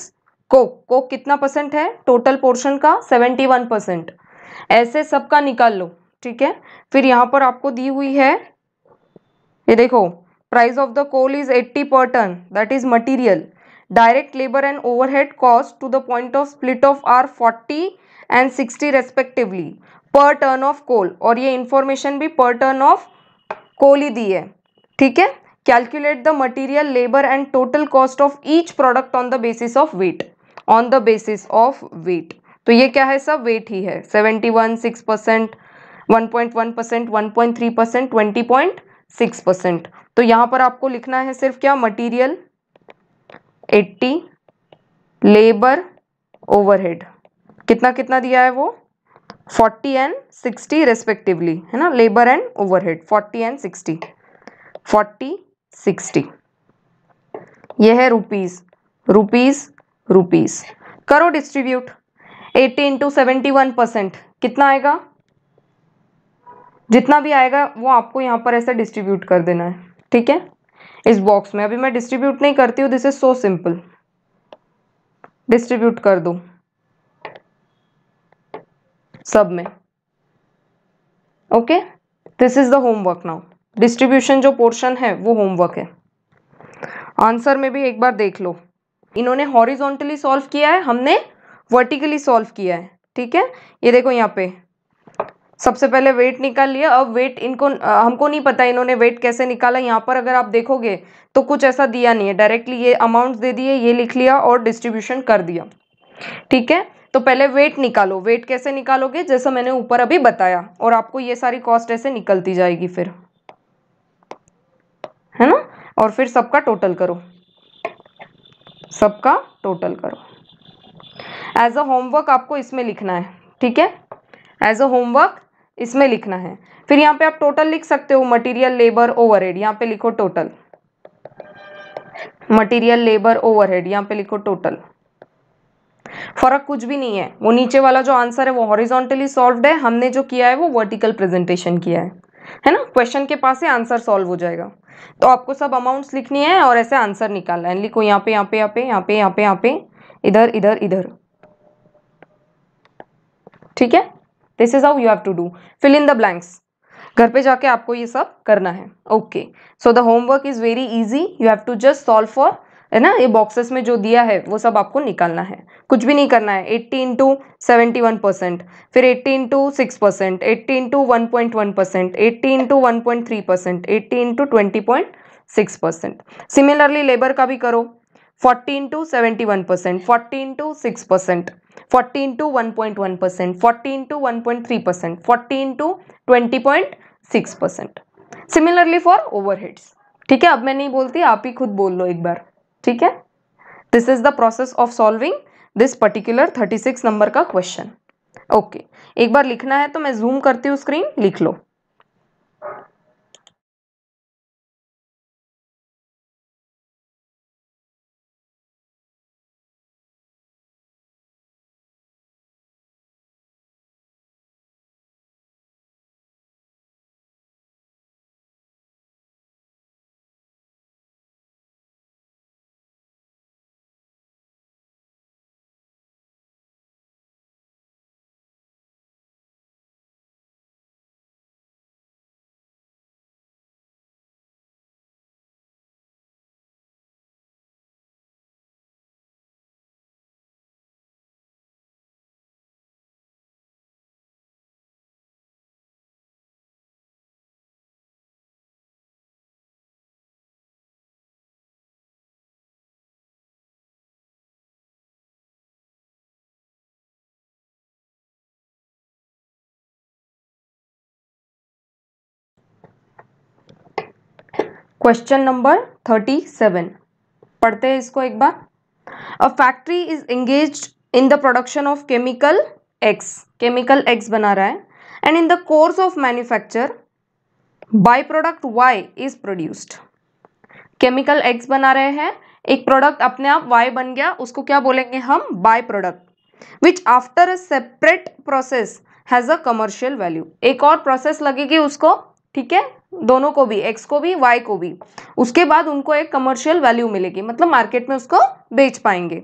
coke coke कितना परसेंट है टोटल पोर्शन का सेवेंटी वन परसेंट ऐसे सबका निकाल लो ठीक है फिर यहाँ पर आपको दी हुई है ये देखो price of the coal is eighty per ton that is material direct labour and overhead cost to the point of split off are forty and sixty respectively per ton of coal और ये information भी पर ton of कोल ही दी है ठीक है calculate the material labour and total cost of each product on the basis of weight on the basis of weight तो ये क्या है सब वेट ही है seventy one six percent one point one percent one point three percent twenty point six percent तो यहां पर आपको लिखना है सिर्फ क्या मटीरियल एट्टी लेबर ओवरहेड कितना कितना दिया है वो फोर्टी एंड सिक्सटी रेस्पेक्टिवली है ना labour and overhead forty and sixty forty sixty ये है रुपीज रुपीज रुपीज करो distribute eighty into seventy one percent कितना आएगा जितना भी आएगा वो आपको यहाँ पर ऐसे डिस्ट्रीब्यूट कर देना है ठीक है इस बॉक्स में अभी मैं डिस्ट्रीब्यूट नहीं करती हूँ this is so simple distribute कर दो सब में okay this is the homework now distribution जो पोर्शन है वो होमवर्क है आंसर में भी एक बार देख लो इन्होंने हॉरिजोंटली सॉल्व किया है हमने वर्टिकली सॉल्व किया है ठीक है ये देखो यहाँ पे सबसे पहले वेट निकाल लिया अब वेट इनको आ, हमको नहीं पता इन्होंने वेट कैसे निकाला यहाँ पर अगर आप देखोगे तो कुछ ऐसा दिया नहीं है डायरेक्टली ये अमाउंट दे दिए ये लिख लिया और डिस्ट्रीब्यूशन कर दिया ठीक है तो पहले वेट निकालो वेट कैसे निकालोगे जैसा मैंने ऊपर अभी बताया और आपको ये सारी कॉस्ट ऐसे निकलती जाएगी फिर है ना और फिर सबका टोटल करो सबका टोटल करो एज अ होमवर्क आपको इसमें लिखना है ठीक है एज अ होमवर्क इसमें लिखना है फिर यहाँ पे आप टोटल लिख सकते हो मटेरियल लेबर ओवरहेड यहाँ पे लिखो टोटल मटेरियल लेबर ओवरहेड यहाँ पे लिखो टोटल फर्क कुछ भी नहीं है वो नीचे वाला जो आंसर है वो हॉरिजॉन्टली सॉल्व्ड है हमने जो किया है वो वर्टिकल प्रेजेंटेशन किया है है ना क्वेश्चन के पास ही आंसर सॉल्व हो जाएगा तो आपको सब अमाउंट्स लिखनी है और ऐसे आंसर निकालना है लिखो यहाँ पे यहाँ पे यहाँ पे यहाँ पे यहाँ पे यहाँ पे इधर इधर इधर ठीक है this is how you have to do fill in the blanks घर पे जाके आपको ये सब करना है okay so the homework is very easy you have to just solve for है ना ये बॉक्सेस में जो दिया है वो सब आपको निकालना है कुछ भी नहीं करना है eighty into seventy one percent फिर eighty into six percent eighty into one point one percent eighty into one point three percent eighty into twenty point six percent similarly labour का भी करो forty into seventy one percent forty into six percent forty into one point one percent forty into one point three percent forty into twenty point six percent similarly for overheads ठीक है अब मैं नहीं बोलती आप ही खुद बोल लो एक बार ठीक है this is the process of solving this particular thirty six number का क्वेश्चन ओके okay. एक बार लिखना है तो मैं जूम करती हूँ स्क्रीन लिख लो क्वेश्चन नंबर थर्टी सेवन पढ़ते हैं इसको एक बार a factory is engage in the production of chemical X chemical X बना रहा है and in the course of manufacture by product Y is produced chemical X बना रहे हैं एक प्रोडक्ट अपने आप वाई बन गया उसको क्या बोलेंगे हम by product which after a separate process has a commercial value एक और प्रोसेस लगेगी उसको ठीक है दोनों को भी एक्स को भी वाई को भी उसके बाद उनको एक कमर्शियल वैल्यू मिलेगी मतलब मार्केट में उसको बेच पाएंगे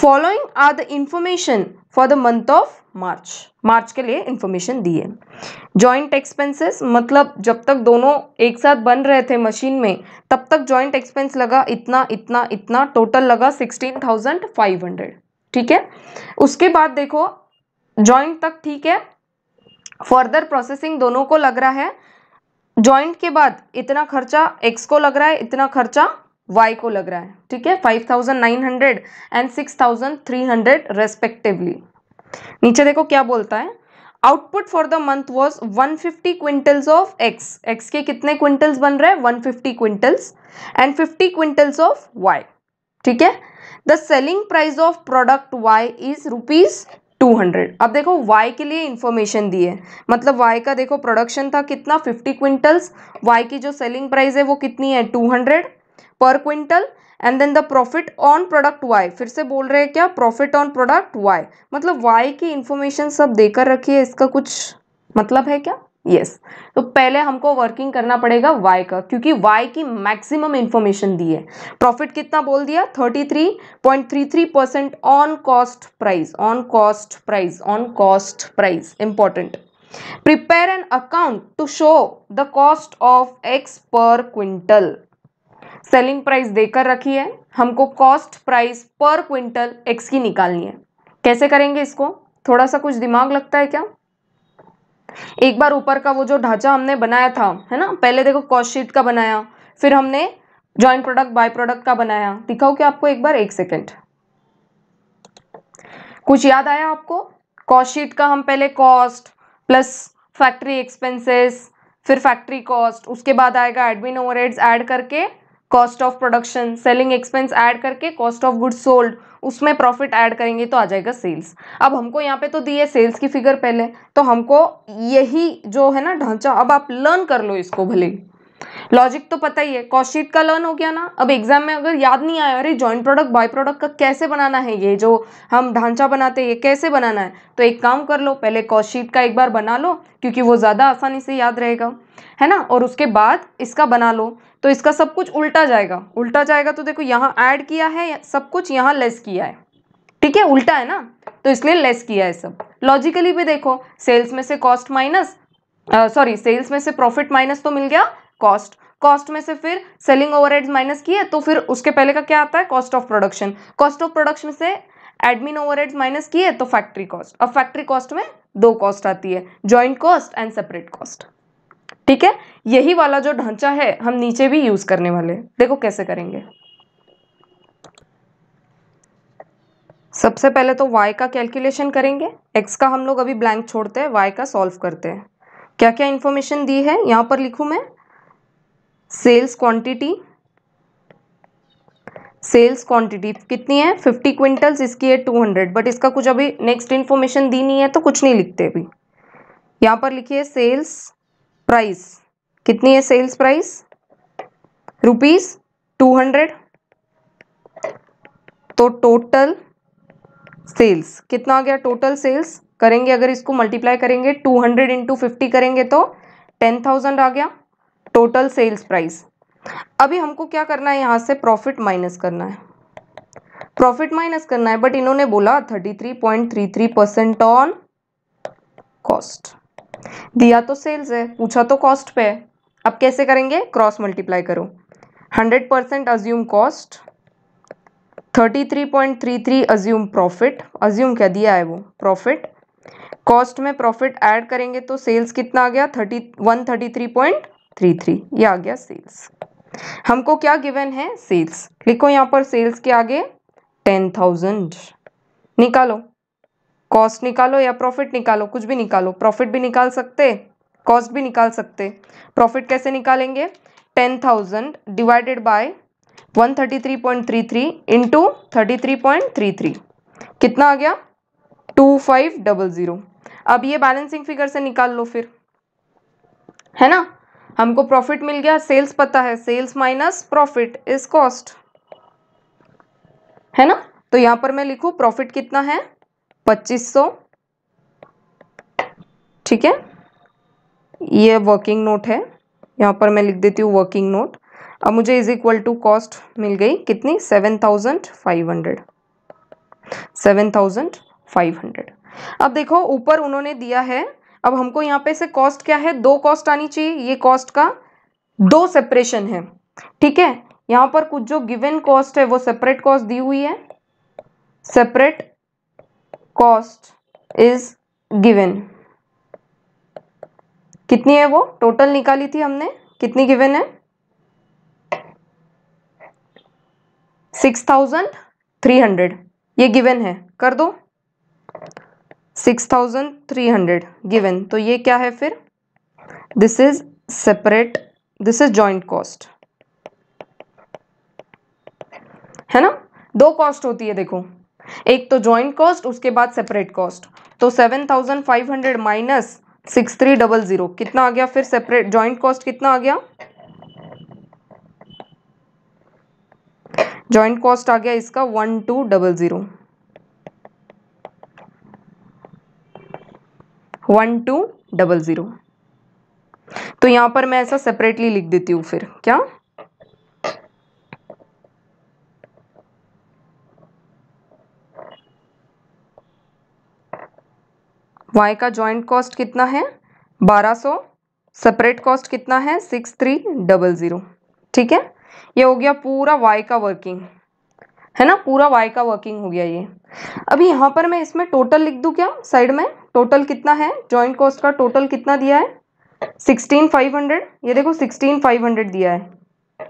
following are the information for the month of March March के लिए इंफॉर्मेशन दी है जॉइंट एक्सपेंसेस मतलब जब तक दोनों एक साथ बन रहे थे मशीन में तब तक जॉइंट एक्सपेंस लगा इतना इतना इतना टोटल लगा सिक्सटीन थाउजेंड फाइव हंड्रेड ठीक है उसके बाद देखो जॉइंट तक ठीक है फर्दर प्रोसेसिंग दोनों को लग रहा है ज्वाइंट के बाद इतना खर्चा एक्स को लग रहा है इतना खर्चा वाई को लग रहा है ठीक है five thousand nine hundred and six thousand three hundred respectively नीचे देखो क्या बोलता है output for the month was one fifty quintals of X X के कितने क्विंटल्स बन रहे हैं fifty quintals and fifty quintals of Y ठीक है the selling price of product Y is rupees two hundred अब देखो वाई के लिए इन्फॉर्मेशन दी है मतलब वाई का देखो प्रोडक्शन था कितना फिफ्टी क्विंटल्स वाई की जो सेलिंग प्राइस है वो कितनी है two hundred per quintal and then the profit on product Y फिर से बोल रहे हैं क्या प्रॉफिट ऑन प्रोडक्ट वाई मतलब वाई की इन्फॉर्मेशन सब देकर रखी है इसका कुछ मतलब है क्या यस yes. तो पहले हमको वर्किंग करना पड़ेगा वाई का क्योंकि वाई की मैक्सिमम इन्फॉर्मेशन दी है प्रॉफिट कितना बोल दिया 33.33 percent on cost price on cost price on cost price important prepare an account to show the cost of X per quintal selling price देकर रखी है हमको cost price per quintal X की निकालनी है कैसे करेंगे इसको थोड़ा सा कुछ दिमाग लगता है क्या एक बार ऊपर का वो जो ढांचा हमने बनाया था है ना पहले देखो कॉस्टशीट का बनाया फिर हमने जॉइंट प्रोडक्ट बाय प्रोडक्ट का बनाया दिखाओ क्या आपको एक बार एक सेकेंड कुछ याद आया आपको कॉस्टशीट का हम पहले कॉस्ट प्लस फैक्ट्री एक्सपेंसेस फिर फैक्ट्री कॉस्ट उसके बाद आएगा एडमिन ओवरहेड्स ऐड करके cost of production selling expense add करके कॉस्ट ऑफ गुड्स सोल्ड उसमें प्रॉफिट ऐड करेंगे तो आ जाएगा सेल्स अब हमको यहाँ पे तो दी है सेल्स की फिगर पहले तो हमको यही जो है ना ढांचा अब आप लर्न कर लो इसको भले लॉजिक तो पता ही है कॉस्टशीट का लर्न हो गया ना अब एग्जाम में अगर याद नहीं आया अरे जॉइंट प्रोडक्ट बाय प्रोडक्ट का कैसे बनाना है ये जो हम ढांचा बनाते हैं ये कैसे बनाना है तो एक काम कर लो पहले कॉस्टशीट का एक बार बना लो क्योंकि वो ज़्यादा आसानी से याद रहेगा है ना और उसके बाद इसका बना लो तो इसका सब कुछ उल्टा जाएगा उल्टा जाएगा तो देखो यहाँ ऐड किया है सब कुछ यहाँ लेस किया है ठीक है उल्टा है ना तो इसलिए लेस किया है सब लॉजिकली भी देखो सेल्स में से कॉस्ट माइनस सॉरी सेल्स में से प्रॉफिट माइनस तो मिल गया कॉस्ट कॉस्ट में से फिर सेलिंग ओवर माइनस किए तो फिर उसके पहले का क्या आता है cost of production cost of production से एडमिन ओवर माइनस किए तो फैक्ट्री कॉस्ट अब फैक्ट्री कॉस्ट में दो कॉस्ट आती है joint cost and separate cost ठीक है यही वाला जो ढांचा है हम नीचे भी यूज करने वाले देखो कैसे करेंगे सबसे पहले तो y का कैलकुलेशन करेंगे x का हम लोग अभी ब्लैंक छोड़ते हैं y का सॉल्व करते हैं क्या क्या इंफॉर्मेशन दी है यहां पर लिखू मैं सेल्स क्वांटिटी सेल्स क्वांटिटी कितनी है फिफ्टी क्विंटल्स इसकी है टू हंड्रेड बट इसका कुछ अभी नेक्स्ट इन्फॉर्मेशन दी नहीं है तो कुछ नहीं लिखते अभी यहाँ पर लिखिए सेल्स प्राइस कितनी है sales price rupees two hundred तो टोटल सेल्स कितना आ गया टोटल सेल्स करेंगे अगर इसको मल्टीप्लाई करेंगे टू हंड्रेड इंटू फिफ्टी करेंगे तो टेन थाउजेंड आ गया टोटल सेल्स प्राइस अभी हमको क्या करना है यहां से प्रॉफिट माइनस करना है प्रॉफिट माइनस करना है बट इन्होंने बोला thirty three point three three percent on cost दिया तो सेल्स है पूछा तो कॉस्ट पे है अब कैसे करेंगे क्रॉस मल्टीप्लाई करो hundred percent assume cost thirty three point three three assume profit assume क्या दिया है वो प्रॉफिट कॉस्ट में प्रॉफिट ऐड करेंगे तो सेल्स कितना आ गया thirty one thirty three point three three ये आ गया सेल्स हमको क्या गिवन है सेल्स लिखो यहाँ पर सेल्स के आगे टेन थाउजेंड निकालो कॉस्ट निकालो या प्रॉफिट निकालो कुछ भी निकालो प्रॉफिट भी निकाल सकते कॉस्ट भी निकाल सकते प्रॉफिट कैसे निकालेंगे ten thousand divided by one thirty three point three three into thirty three point three three कितना आ गया टू फाइव डबल ज़ीरो अब ये बैलेंसिंग फिगर से निकाल लो फिर है ना हमको प्रॉफिट मिल गया सेल्स पता है sales minus profit is cost है ना तो यहाँ पर मैं लिखूँ प्रॉफिट कितना है 2500 ठीक है ये वर्किंग नोट है यहाँ पर मैं लिख देती हूँ वर्किंग नोट अब मुझे इज इक्वल टू कॉस्ट मिल गई कितनी seven thousand five hundred seven thousand five hundred अब देखो ऊपर उन्होंने दिया है अब हमको यहाँ पे से कॉस्ट क्या है दो कॉस्ट आनी चाहिए ये कॉस्ट का दो सेपरेशन है ठीक है यहाँ पर कुछ जो गिवन कॉस्ट है वो सेपरेट कॉस्ट दी हुई है सेपरेट कॉस्ट इज गिवन कितनी है वो टोटल निकाली थी हमने कितनी गिवन है सिक्स थाउजेंड थ्री हंड्रेड ये गिवन है कर दो six thousand three hundred given तो ये क्या है फिर this is separate this is joint cost है ना दो कॉस्ट होती है देखो एक तो ज्वाइंट कॉस्ट उसके बाद सेपरेट कॉस्ट तो seven thousand five hundred minus six three double zero कितना आ गया फिर सेपरेट ज्वाइंट कॉस्ट कितना आ गया ज्वाइंट कॉस्ट आ गया इसका one two double zero one two double zero तो यहां पर मैं ऐसा सेपरेटली लिख देती हूं फिर क्या वाई का जॉइंट कॉस्ट कितना है बारह सौ सेपरेट कॉस्ट कितना है सिक्स थ्री डबल ज़ीरो ठीक है ये हो गया पूरा वाई का वर्किंग है ना पूरा वाई का वर्किंग हो गया ये अभी यहाँ पर मैं इसमें टोटल लिख दूँ क्या साइड में टोटल कितना है जॉइंट कॉस्ट का टोटल कितना दिया है सिक्सटीन फाइव हंड्रेड ये देखो सिक्सटीन फाइव हंड्रेड दिया है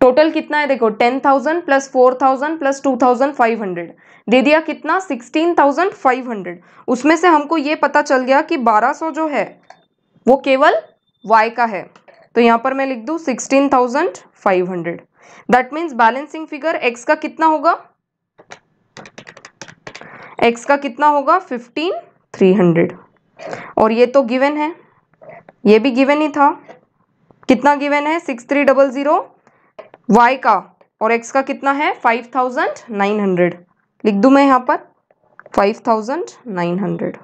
टोटल कितना है देखो ten thousand plus four thousand plus two thousand five hundred दे दिया कितना सिक्सटीन थाउजेंड फाइव हंड्रेड उसमें से हमको ये पता चल गया कि बारह सौ जो है वो केवल वाई का है तो यहाँ पर मैं लिख दूँ sixteen thousand five hundred that means balancing figure X का कितना होगा एक्स का कितना होगा फिफ्टीन थ्री हंड्रेड और ये तो गिवन है ये भी गिवन ही था कितना गिवन है six three double zero Y का और एक्स का कितना है फाइव थाउजेंड नाइन हंड्रेड लिख दू मैं यहां पर फाइव थाउजेंड नाइन हंड्रेड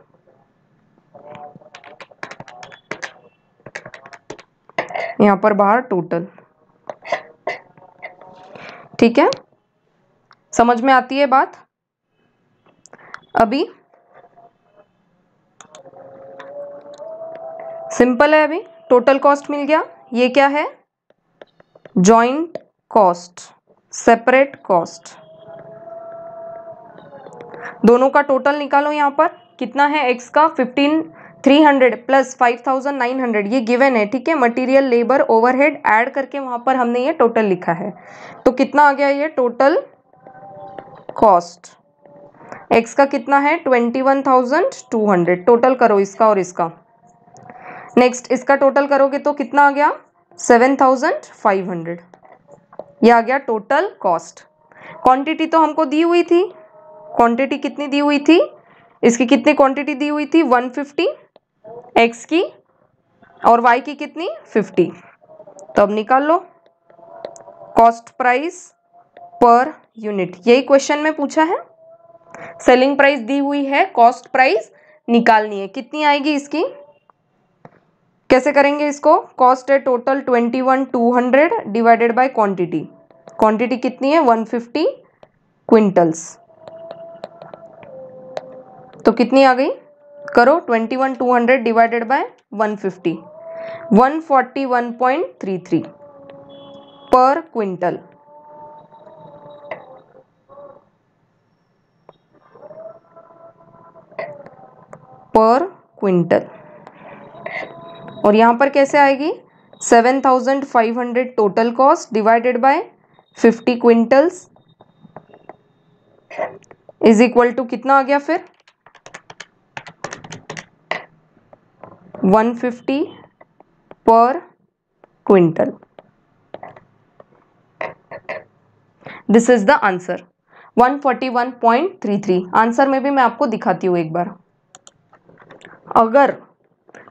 पर बाहर टोटल ठीक है समझ में आती है बात अभी सिंपल है अभी टोटल कॉस्ट मिल गया ये क्या है जॉइंट कॉस्ट सेपरेट कॉस्ट दोनों का टोटल निकालो यहाँ पर कितना है एक्स का fifteen three hundred plus five thousand nine hundred ये गिवन है ठीक है मटेरियल लेबर ओवरहेड ऐड करके वहाँ पर हमने ये टोटल लिखा है तो कितना आ गया ये टोटल कॉस्ट एक्स का कितना है twenty one thousand two hundred total करो इसका और इसका नेक्स्ट इसका टोटल करोगे तो कितना आ गया सेवन थाउजेंड फाइव हंड्रेड ये आ गया टोटल कॉस्ट क्वांटिटी तो हमको दी हुई थी क्वांटिटी कितनी दी हुई थी इसकी कितनी क्वांटिटी दी हुई थी 150 एक्स की और वाई की कितनी 50 तो अब निकाल लो कॉस्ट प्राइस पर यूनिट यही क्वेश्चन में पूछा है सेलिंग प्राइस दी हुई है कॉस्ट प्राइस निकालनी है कितनी आएगी इसकी कैसे करेंगे इसको कॉस्ट है total twenty one two hundred divided by quantity quantity कितनी है 150 क्विंटल्स तो कितनी आ गई करो 21200 डिवाइडेड बाय 150 141.33 पर क्विंटल पर क्विंटल और यहां पर कैसे आएगी 7500 total cost divided by fifty quintals is equal to कितना आ गया फिर one fifty per quintal this is the answer 141.33 answer में भी मैं आपको दिखाती हूं एक बार अगर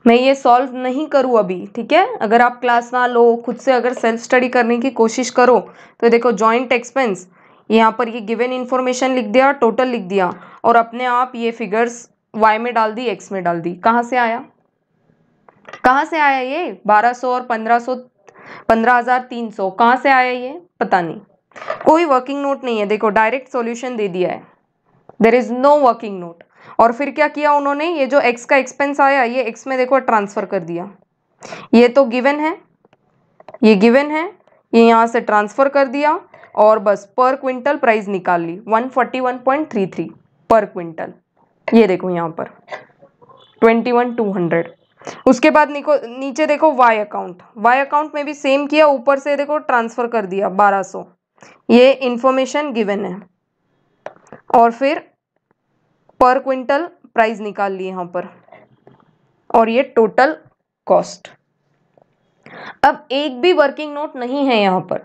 मैं ये सॉल्व नहीं करूँ अभी ठीक है अगर आप क्लास ना लो खुद से अगर सेल्फ स्टडी करने की कोशिश करो तो देखो जॉइंट एक्सपेंस यहाँ पर ये गिवन इन्फॉर्मेशन लिख दिया टोटल लिख दिया और अपने आप ये फिगर्स वाई में डाल दी एक्स में डाल दी कहाँ से आया कहाँ से आया ये 1200 और 1500 15300 कहाँ से आया ये पता नहीं कोई वर्किंग नोट नहीं है देखो डायरेक्ट सॉल्यूशन दे दिया है there is no working note और फिर क्या किया उन्होंने ये जो एक्स का एक्सपेंस आया ये एक्स में देखो ट्रांसफ़र कर दिया ये तो गिवन है ये गिवन है ये यहाँ से ट्रांसफ़र कर दिया और बस पर क्विंटल प्राइस निकाल ली 141.33 पर क्विंटल ये देखो यहाँ पर 21,200 उसके बाद निको नीचे देखो वाई अकाउंट वाई अकाउंट में भी सेम किया ऊपर से देखो ट्रांसफ़र कर दिया 1200 ये इन्फॉर्मेशन गिवन है और फिर पर क्विंटल प्राइस निकाल लिए यहां पर और ये टोटल कॉस्ट अब एक भी वर्किंग नोट नहीं है यहां पर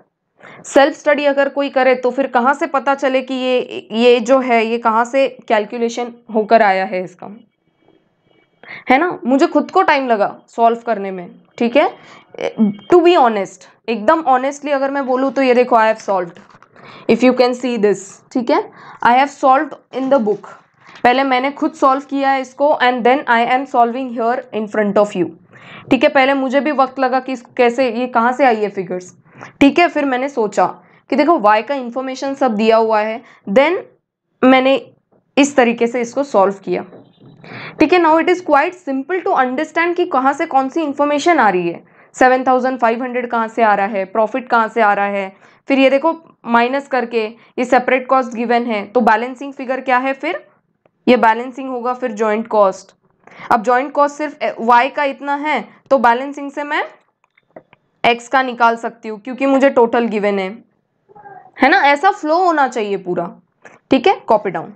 सेल्फ स्टडी अगर कोई करे तो फिर कहां से पता चले कि ये ये जो है ये कहां से कैलकुलेशन होकर आया है इसका है ना मुझे खुद को टाइम लगा सॉल्व करने में ठीक है टू बी ऑनेस्ट एकदम ऑनेस्टली अगर मैं बोलूं तो ये देखो I have solve if you can see this ठीक है I have solve in the book पहले मैंने खुद सॉल्व किया है इसको and then I am solving here in front of you ठीक है पहले मुझे भी वक्त लगा कि कैसे ये कहाँ से आई है फिगर्स ठीक है फिर मैंने सोचा कि देखो वाई का इन्फॉर्मेशन सब दिया हुआ है देन मैंने इस तरीके से इसको सॉल्व किया ठीक है now it is quite simple to understand कि कहाँ से कौन सी इन्फॉर्मेशन आ रही है सेवन थाउजेंड फाइव हंड्रेड कहाँ से आ रहा है प्रॉफिट कहाँ से आ रहा है फिर ये देखो माइनस करके ये सेपरेट कॉस्ट गिवन है तो बैलेंसिंग फिगर क्या है फिर ये बैलेंसिंग होगा फिर जॉइंट कॉस्ट अब जॉइंट कॉस्ट सिर्फ वाई का इतना है तो बैलेंसिंग से मैं एक्स का निकाल सकती हूँ क्योंकि मुझे टोटल गिवन है है ना ऐसा फ्लो होना चाहिए पूरा ठीक है कॉपी डाउन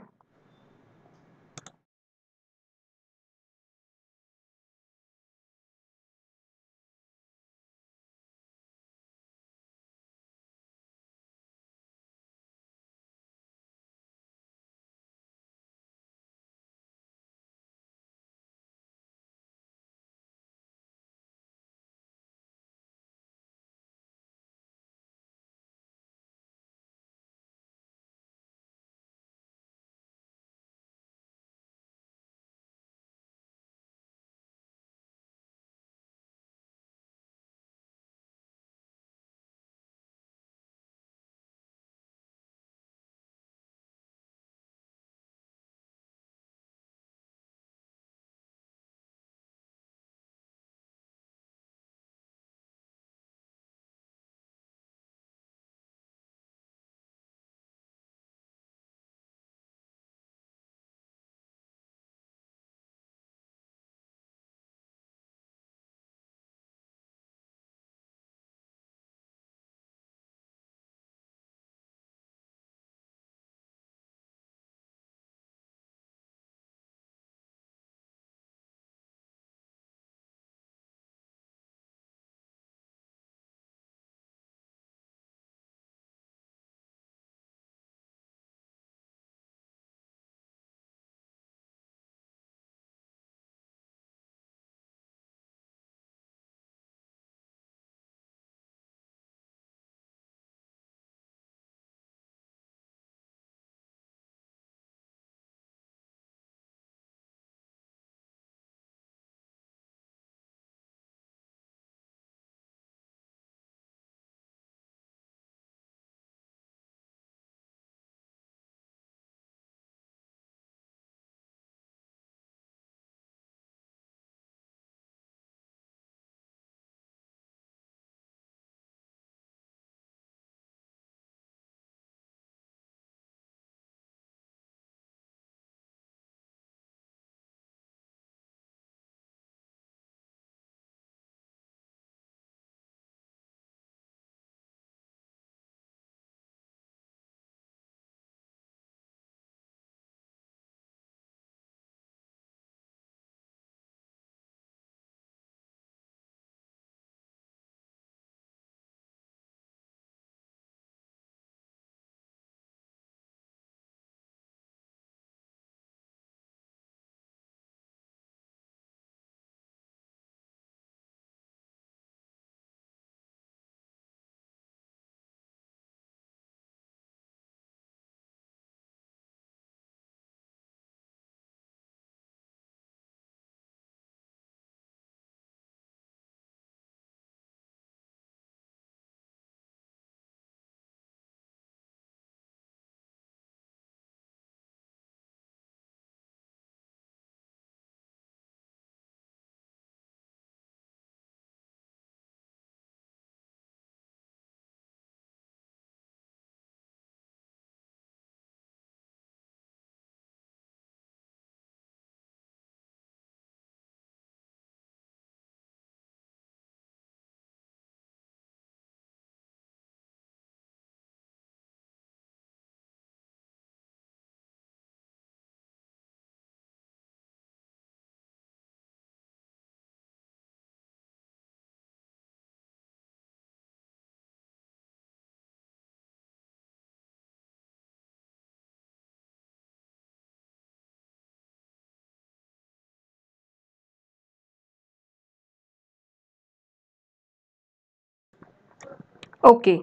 ओके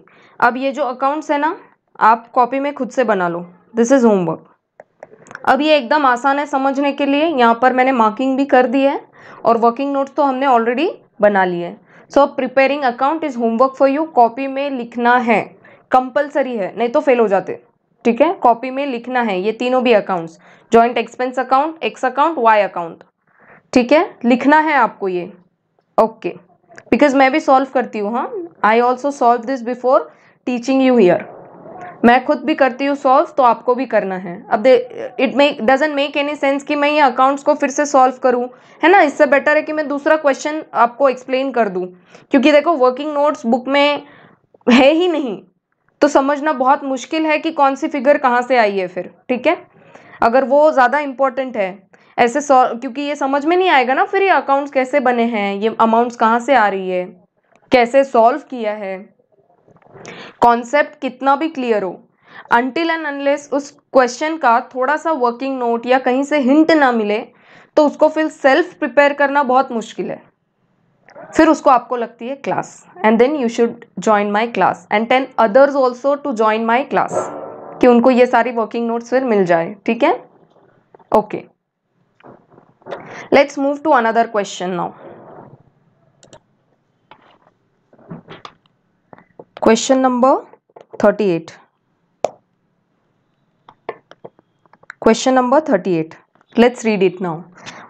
अब ये जो अकाउंट्स है ना आप कॉपी में खुद से बना लो दिस इज़ होमवर्क अब ये एकदम आसान है समझने के लिए यहाँ पर मैंने मार्किंग भी कर दी है और वर्किंग नोट्स तो हमने ऑलरेडी बना लिए है so preparing account is homework for you copy में लिखना है कंपलसरी है नहीं तो फेल हो जाते ठीक है कॉपी में लिखना है ये तीनों भी accounts joint expense account X account Y account ठीक है लिखना है आपको ये ओके okay. बिकॉज मैं भी सॉल्व करती हूँ हाँ I also solve this before teaching you here मैं खुद भी करती हूँ सॉल्व तो आपको भी करना है अब they it may doesn't make any sense कि मैं ये अकाउंट्स को फिर से सॉल्व करूँ है ना इससे बेटर है कि मैं दूसरा क्वेश्चन आपको एक्सप्लेन कर दूँ क्योंकि देखो वर्किंग नोट्स बुक में है ही नहीं तो समझना बहुत मुश्किल है कि कौन सी फिगर कहाँ से आई है फिर ठीक है अगर वो ज़्यादा इंपॉर्टेंट है ऐसे सॉल्व क्योंकि ये समझ में नहीं आएगा ना फिर ये अकाउंट्स कैसे बने हैं ये अमाउंट्स कहाँ से आ रही है कैसे सॉल्व किया है कॉन्सेप्ट कितना भी क्लियर हो अनटिल एंड अनलेस उस क्वेश्चन का थोड़ा सा वर्किंग नोट या कहीं से हिंट ना मिले तो उसको फिर सेल्फ प्रिपेयर करना बहुत मुश्किल है फिर उसको आपको लगती है class and then you should join my class and ten others also to join my class कि उनको ये सारी वर्किंग नोट्स फिर मिल जाए ठीक है okay let's move to another question now question number thirty eight question number thirty eight let's read it now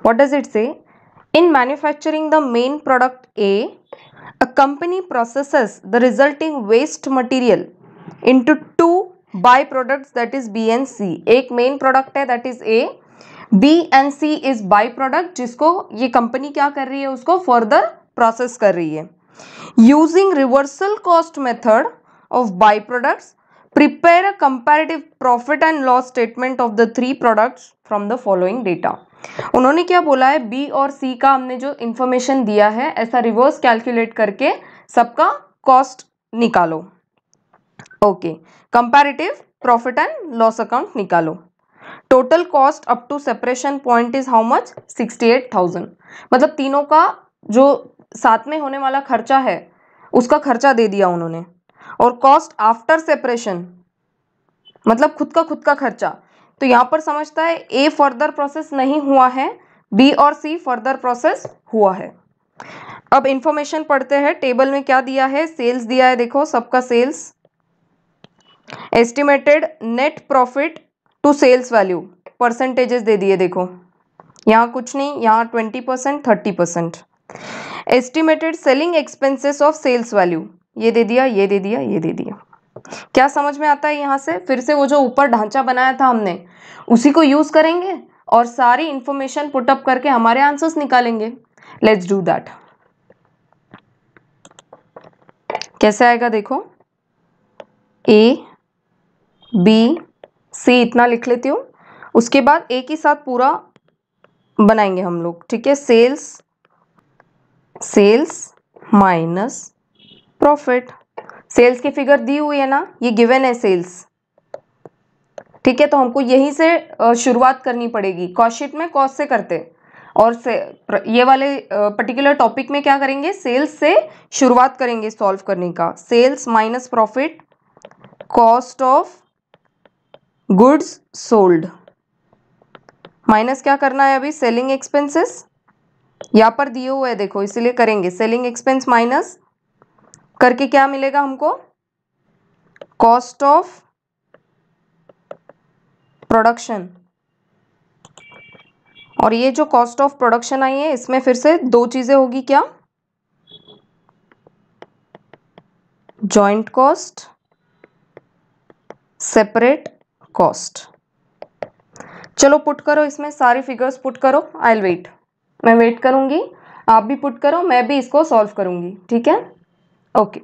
what does it say in manufacturing the main product a a company processes the resulting waste material into two by products that is B and C एक main product है that is A B and C is by product जिसको ये company क्या कर रही है उसको further process कर रही है Using reversal cost method of byproducts, prepare a comparative profit and loss statement of the three products from the following data. उन्होंने क्या बोला है बी और सी का हमने जो इन्फॉर्मेशन दिया है ऐसा रिवर्स कैलकुलेट करके सबका कॉस्ट निकालो okay comparative profit and loss account निकालो total cost up to separation point is how much sixty eight thousand मतलब तीनों का जो साथ में होने वाला खर्चा है उसका खर्चा दे दिया उन्होंने और कॉस्ट आफ्टर सेपरेशन मतलब खुद का खुद का खर्चा तो यहां पर समझता है ए फर्दर प्रोसेस नहीं हुआ है बी और सी फर्दर प्रोसेस हुआ है अब इंफॉर्मेशन पढ़ते हैं टेबल में क्या दिया है सेल्स दिया है देखो सबका sales estimated net profit to sales value percentages दे दिए देखो यहाँ कुछ नहीं यहाँ twenty percent thirty percent estimated selling expenses of sales value ये दे दिया ये दे दिया ये दे दिया क्या समझ में आता है यहां से फिर से वो जो ऊपर ढांचा बनाया था हमने उसी को यूज़ करेंगे और सारी इंफॉर्मेशन पुटअप करके हमारे आंसर्स निकालेंगे लेट्स डू दैट कैसे आएगा देखो ए बी सी इतना लिख लेती हूँ उसके बाद ए के साथ पूरा बनाएंगे हम लोग ठीक है sales sales minus profit sales की फिगर दी हुई है ना ये गिवन है सेल्स ठीक है तो हमको यहीं से शुरुआत करनी पड़ेगी कॉस्टशीट में कॉस्ट से करते और से ये वाले पर्टिकुलर टॉपिक में क्या करेंगे सेल्स से शुरुआत करेंगे सॉल्व करने का sales minus profit cost of goods sold minus क्या करना है अभी सेलिंग एक्सपेंसेस यहाँ पर दिए हुए है देखो इसलिए करेंगे सेलिंग एक्सपेंस माइनस करके क्या मिलेगा हमको कॉस्ट ऑफ प्रोडक्शन और ये जो कॉस्ट ऑफ प्रोडक्शन आई है इसमें फिर से दो चीज़ें होगी क्या जॉइंट कॉस्ट सेपरेट कॉस्ट चलो पुट करो इसमें सारी फिगर्स पुट करो आई विल वेट मैं वेट करूँगी आप भी पुट करो मैं भी इसको सॉल्व करूँगी ठीक है ओके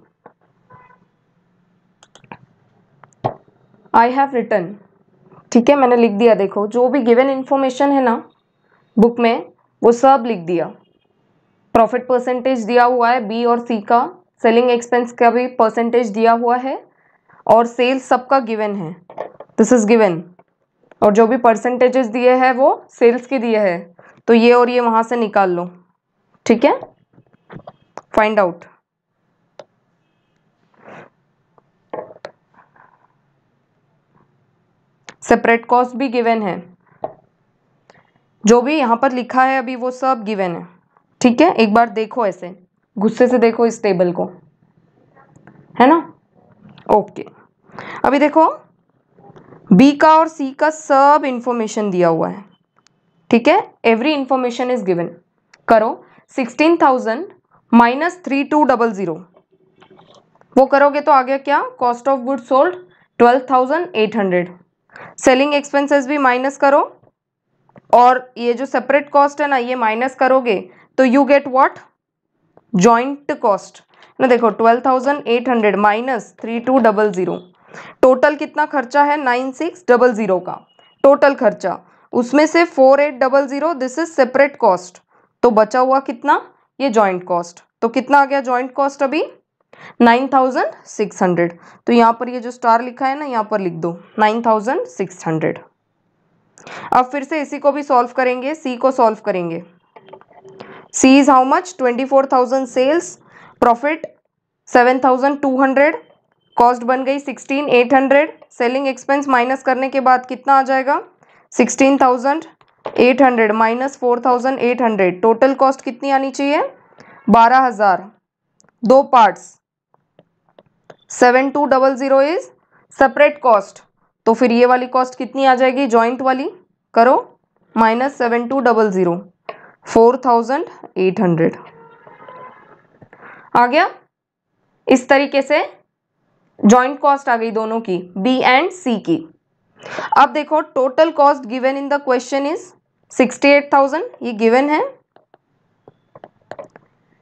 आई हैव रिटर्न ठीक है मैंने लिख दिया देखो जो भी गिवन इन्फॉर्मेशन है ना बुक में वो सब लिख दिया प्रॉफिट परसेंटेज दिया हुआ है बी और सी का सेलिंग एक्सपेंस का भी परसेंटेज दिया हुआ है और सेल्स सबका गिवन है दिस इज़ गिवन और जो भी परसेंटेजेस दिए हैं वो सेल्स के दिए हैं तो ये और ये वहां से निकाल लो ठीक है फाइंड आउट सेपरेट कॉस्ट भी गिवन है जो भी यहां पर लिखा है अभी वो सब गिवन है ठीक है एक बार देखो ऐसे गुस्से से देखो इस टेबल को है ना ओके अभी देखो बी का और सी का सब इंफॉर्मेशन दिया हुआ है ठीक है एवरी इंफॉर्मेशन इज गिवन करो sixteen thousand minus three two double zero वो करोगे तो आ गया क्या cost of good sold twelve thousand eight hundred selling expenses भी माइनस करो और ये जो सेपरेट कॉस्ट है ना ये माइनस करोगे तो you get what joint cost ना देखो twelve thousand eight hundred minus three two double zero total कितना खर्चा है नाइन सिक्स डबल ज़ीरो का टोटल खर्चा उसमें से four eight double zero this is separate cost तो बचा हुआ कितना ये ज्वाइंट कॉस्ट तो कितना आ गया ज्वाइंट कॉस्ट अभी नाइन थाउजेंड सिक्स हंड्रेड तो यहां पर ये जो स्टार लिखा है ना यहां पर लिख दो नाइन थाउजेंड सिक्स हंड्रेड अब फिर से इसी को भी सॉल्व करेंगे सी को सॉल्व करेंगे C is how much twenty four thousand sales profit seven thousand two hundred cost बन गई sixteen eight hundred selling expense minus करने के बाद कितना आ जाएगा sixteen thousand eight hundred minus four thousand eight hundred total cost कितनी आनी चाहिए बारह हजार दो parts seven two double zero is separate cost तो फिर ये वाली कॉस्ट कितनी आ जाएगी जॉइंट वाली करो minus seven two double zero four thousand eight hundred आ गया इस तरीके से जॉइंट कॉस्ट आ गई दोनों की बी एंड सी की अब देखो total cost given in the question is sixty eight thousand ये गिवन है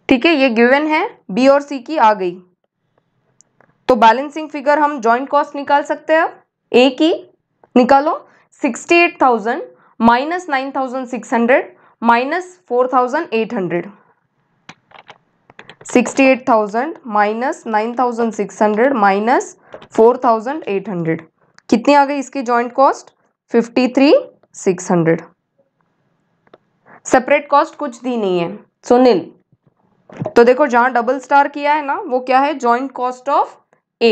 ठीक है ये गिवन है बी और सी की आ गई तो बैलेंसिंग फिगर हम जॉइंट कॉस्ट निकाल सकते हैं ए की निकालो sixty eight thousand minus nine thousand six hundred minus four thousand eight hundred sixty eight thousand minus nine thousand six hundred minus four thousand eight hundred कितनी आ गई इसकी joint cost fifty three six hundred separate cost कुछ दी नहीं है सुनील तो देखो जहां डबल स्टार किया है ना वो क्या है जॉइंट कॉस्ट ऑफ ए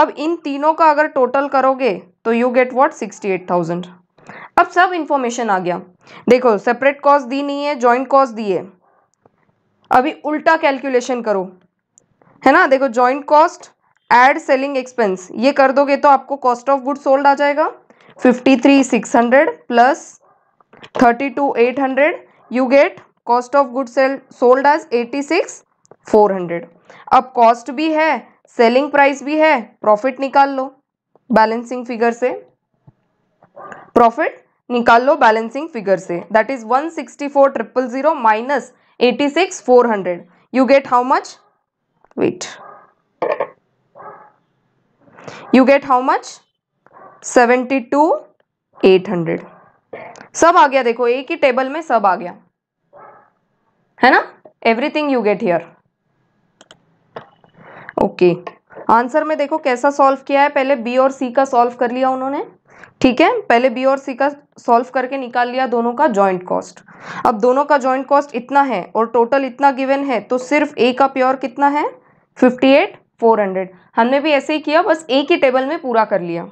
अब इन तीनों का अगर टोटल करोगे तो you get what sixty eight thousand अब सब इंफॉर्मेशन आ गया देखो सेपरेट कॉस्ट दी नहीं है जॉइंट कॉस्ट दी है अभी उल्टा कैलकुलेशन करो है ना देखो joint cost add selling expense ये कर दोगे तो आपको कॉस्ट ऑफ गुड सोल्ड आ जाएगा fifty three six hundred plus thirty two eight hundred you get cost of good sell sold as eighty six four hundred अब कॉस्ट भी है सेलिंग प्राइस भी है प्रॉफिट निकाल लो बैलेंसिंग फिगर से प्रॉफिट निकाल लो बैलेंसिंग फिगर से that is one sixty four triple zero minus eighty six four hundred you get how much wait you get how much seventy two eight hundred सब आ गया देखो एक ही टेबल में सब आ गया है ना everything you get here okay answer में देखो कैसा सॉल्व किया है पहले बी और सी का सॉल्व कर लिया उन्होंने ठीक है पहले बी और सी का सॉल्व करके निकाल लिया दोनों का जॉइंट कॉस्ट अब दोनों का जॉइंट कॉस्ट इतना है और टोटल इतना गिवन है तो सिर्फ ए का प्योर कितना है फिफ्टी एट फोर हंड्रेड हमने भी ऐसे ही किया बस एक ही टेबल में पूरा कर लिया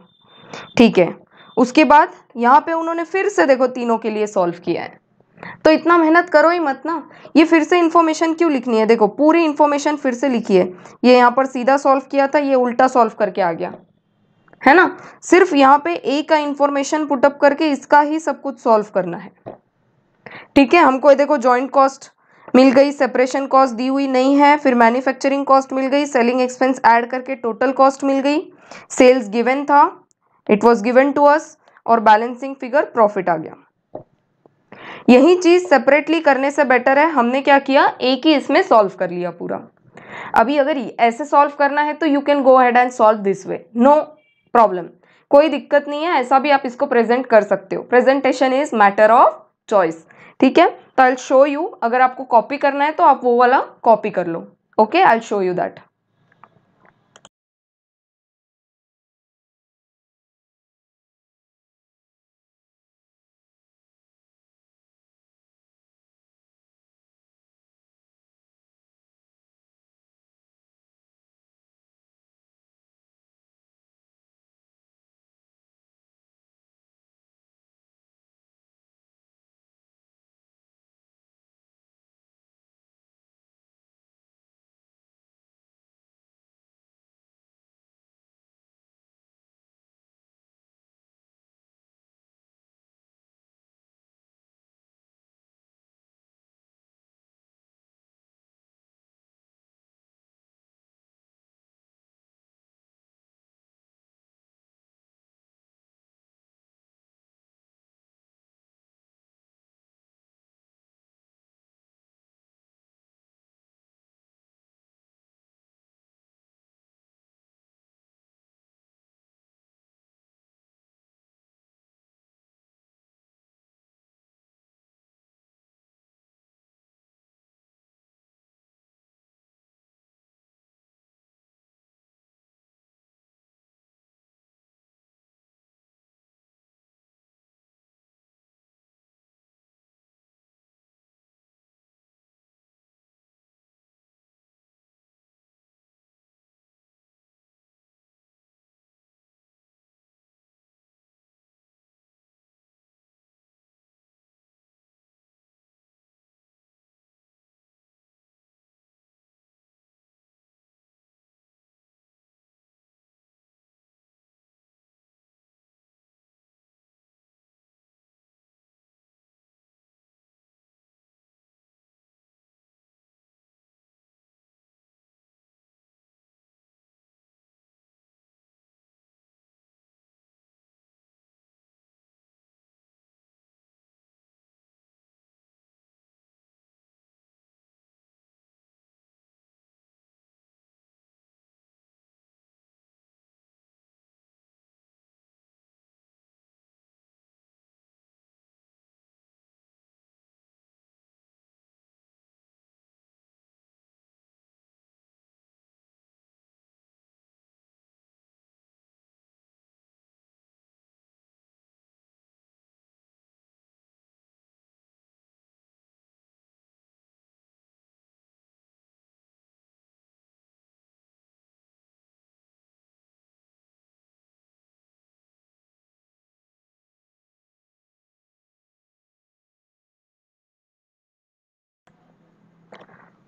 ठीक है उसके बाद यहाँ पे उन्होंने फिर से देखो तीनों के लिए सॉल्व किया है तो इतना मेहनत करो ही मत ना ये फिर से इन्फॉर्मेशन क्यों लिखनी है देखो पूरी इन्फॉर्मेशन फिर से लिखी है ये यहाँ पर सीधा सॉल्व किया था ये उल्टा सॉल्व करके आ गया है ना सिर्फ यहाँ पे ए का इन्फॉर्मेशन पुटअप करके इसका ही सब कुछ सॉल्व करना है ठीक है हमको देखो जॉइंट कॉस्ट मिल गई सेपरेशन कॉस्ट दी हुई नहीं है फिर मैन्युफैक्चरिंग कॉस्ट मिल गई सेलिंग एक्सपेंस ऐड करके टोटल कॉस्ट मिल गई सेल्स गिवन था it was given to us और बैलेंसिंग फिगर प्रॉफिट आ गया यही चीज़ सेपरेटली करने से बेटर है हमने क्या किया एक ही इसमें सॉल्व कर लिया पूरा अभी अगर ऐसे सॉल्व करना है तो you can go ahead and solve this way no problem कोई दिक्कत नहीं है ऐसा भी आप इसको प्रेजेंट कर सकते हो presentation is matter of choice ठीक है तो आई शो यू अगर आपको कॉपी करना है तो आप वो वाला कॉपी कर लो okay I show you that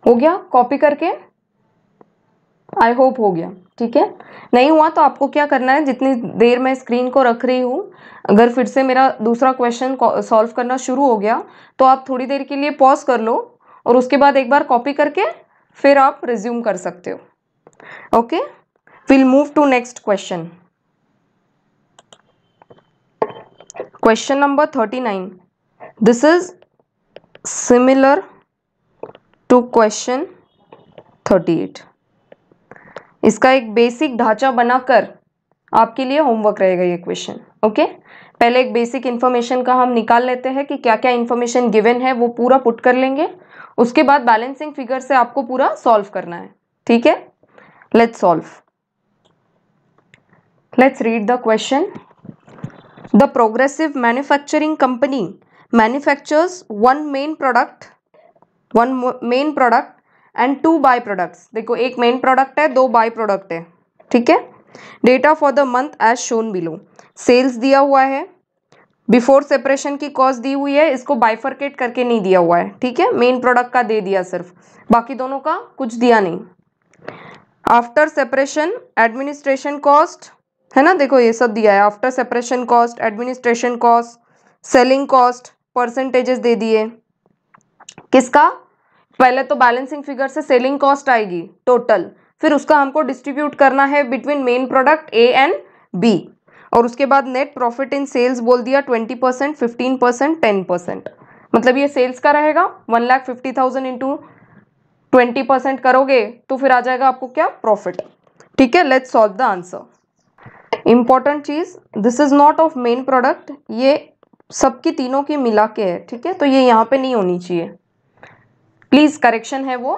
हो गया कॉपी करके आई होप हो गया ठीक है नहीं हुआ तो आपको क्या करना है जितनी देर मैं स्क्रीन को रख रही हूँ अगर फिर से मेरा दूसरा क्वेश्चन सॉल्व करना शुरू हो गया तो आप थोड़ी देर के लिए पॉज कर लो और उसके बाद एक बार कॉपी करके फिर आप रिज्यूम कर सकते हो okay will move to next question question number thirty nine this is similar to question thirty eight इसका एक बेसिक ढांचा बनाकर आपके लिए होमवर्क रहेगा ये क्वेश्चन ओके पहले एक बेसिक इन्फॉर्मेशन का हम निकाल लेते हैं कि क्या क्या इन्फॉर्मेशन गिवन है वो पूरा पुट कर लेंगे उसके बाद बैलेंसिंग फिगर से आपको पूरा सॉल्व करना है ठीक है let's solve let's read the question the progressive manufacturing company manufactures one main product one main product and two by products देखो एक मेन प्रोडक्ट है दो बाय प्रोडक्ट है ठीक है data for the month as shown below sales दिया हुआ है बिफोर सेपरेशन की कॉस्ट दी हुई है इसको बाइफरकेट करके नहीं दिया हुआ है ठीक है मेन प्रोडक्ट का दे दिया सिर्फ बाकी दोनों का कुछ दिया नहीं आफ्टर सेपरेशन एडमिनिस्ट्रेशन कॉस्ट है ना देखो ये सब दिया है after separation cost administration cost selling cost percentages दे दिए किसका पहले तो बैलेंसिंग फिगर से सेलिंग कॉस्ट आएगी टोटल फिर उसका हमको डिस्ट्रीब्यूट करना है between main product A and B और उसके बाद नेट प्रॉफिट इन सेल्स बोल दिया twenty percent fifteen percent ten percent मतलब ये सेल्स का रहेगा one lakh fifty thousand into twenty percent करोगे तो फिर आ जाएगा आपको क्या प्रॉफिट ठीक है let's solve the answer important चीज़ this is not of main product ये सबकी तीनों की मिला के है ठीक है तो ये यहाँ पे नहीं होनी चाहिए प्लीज़ करेक्शन है वो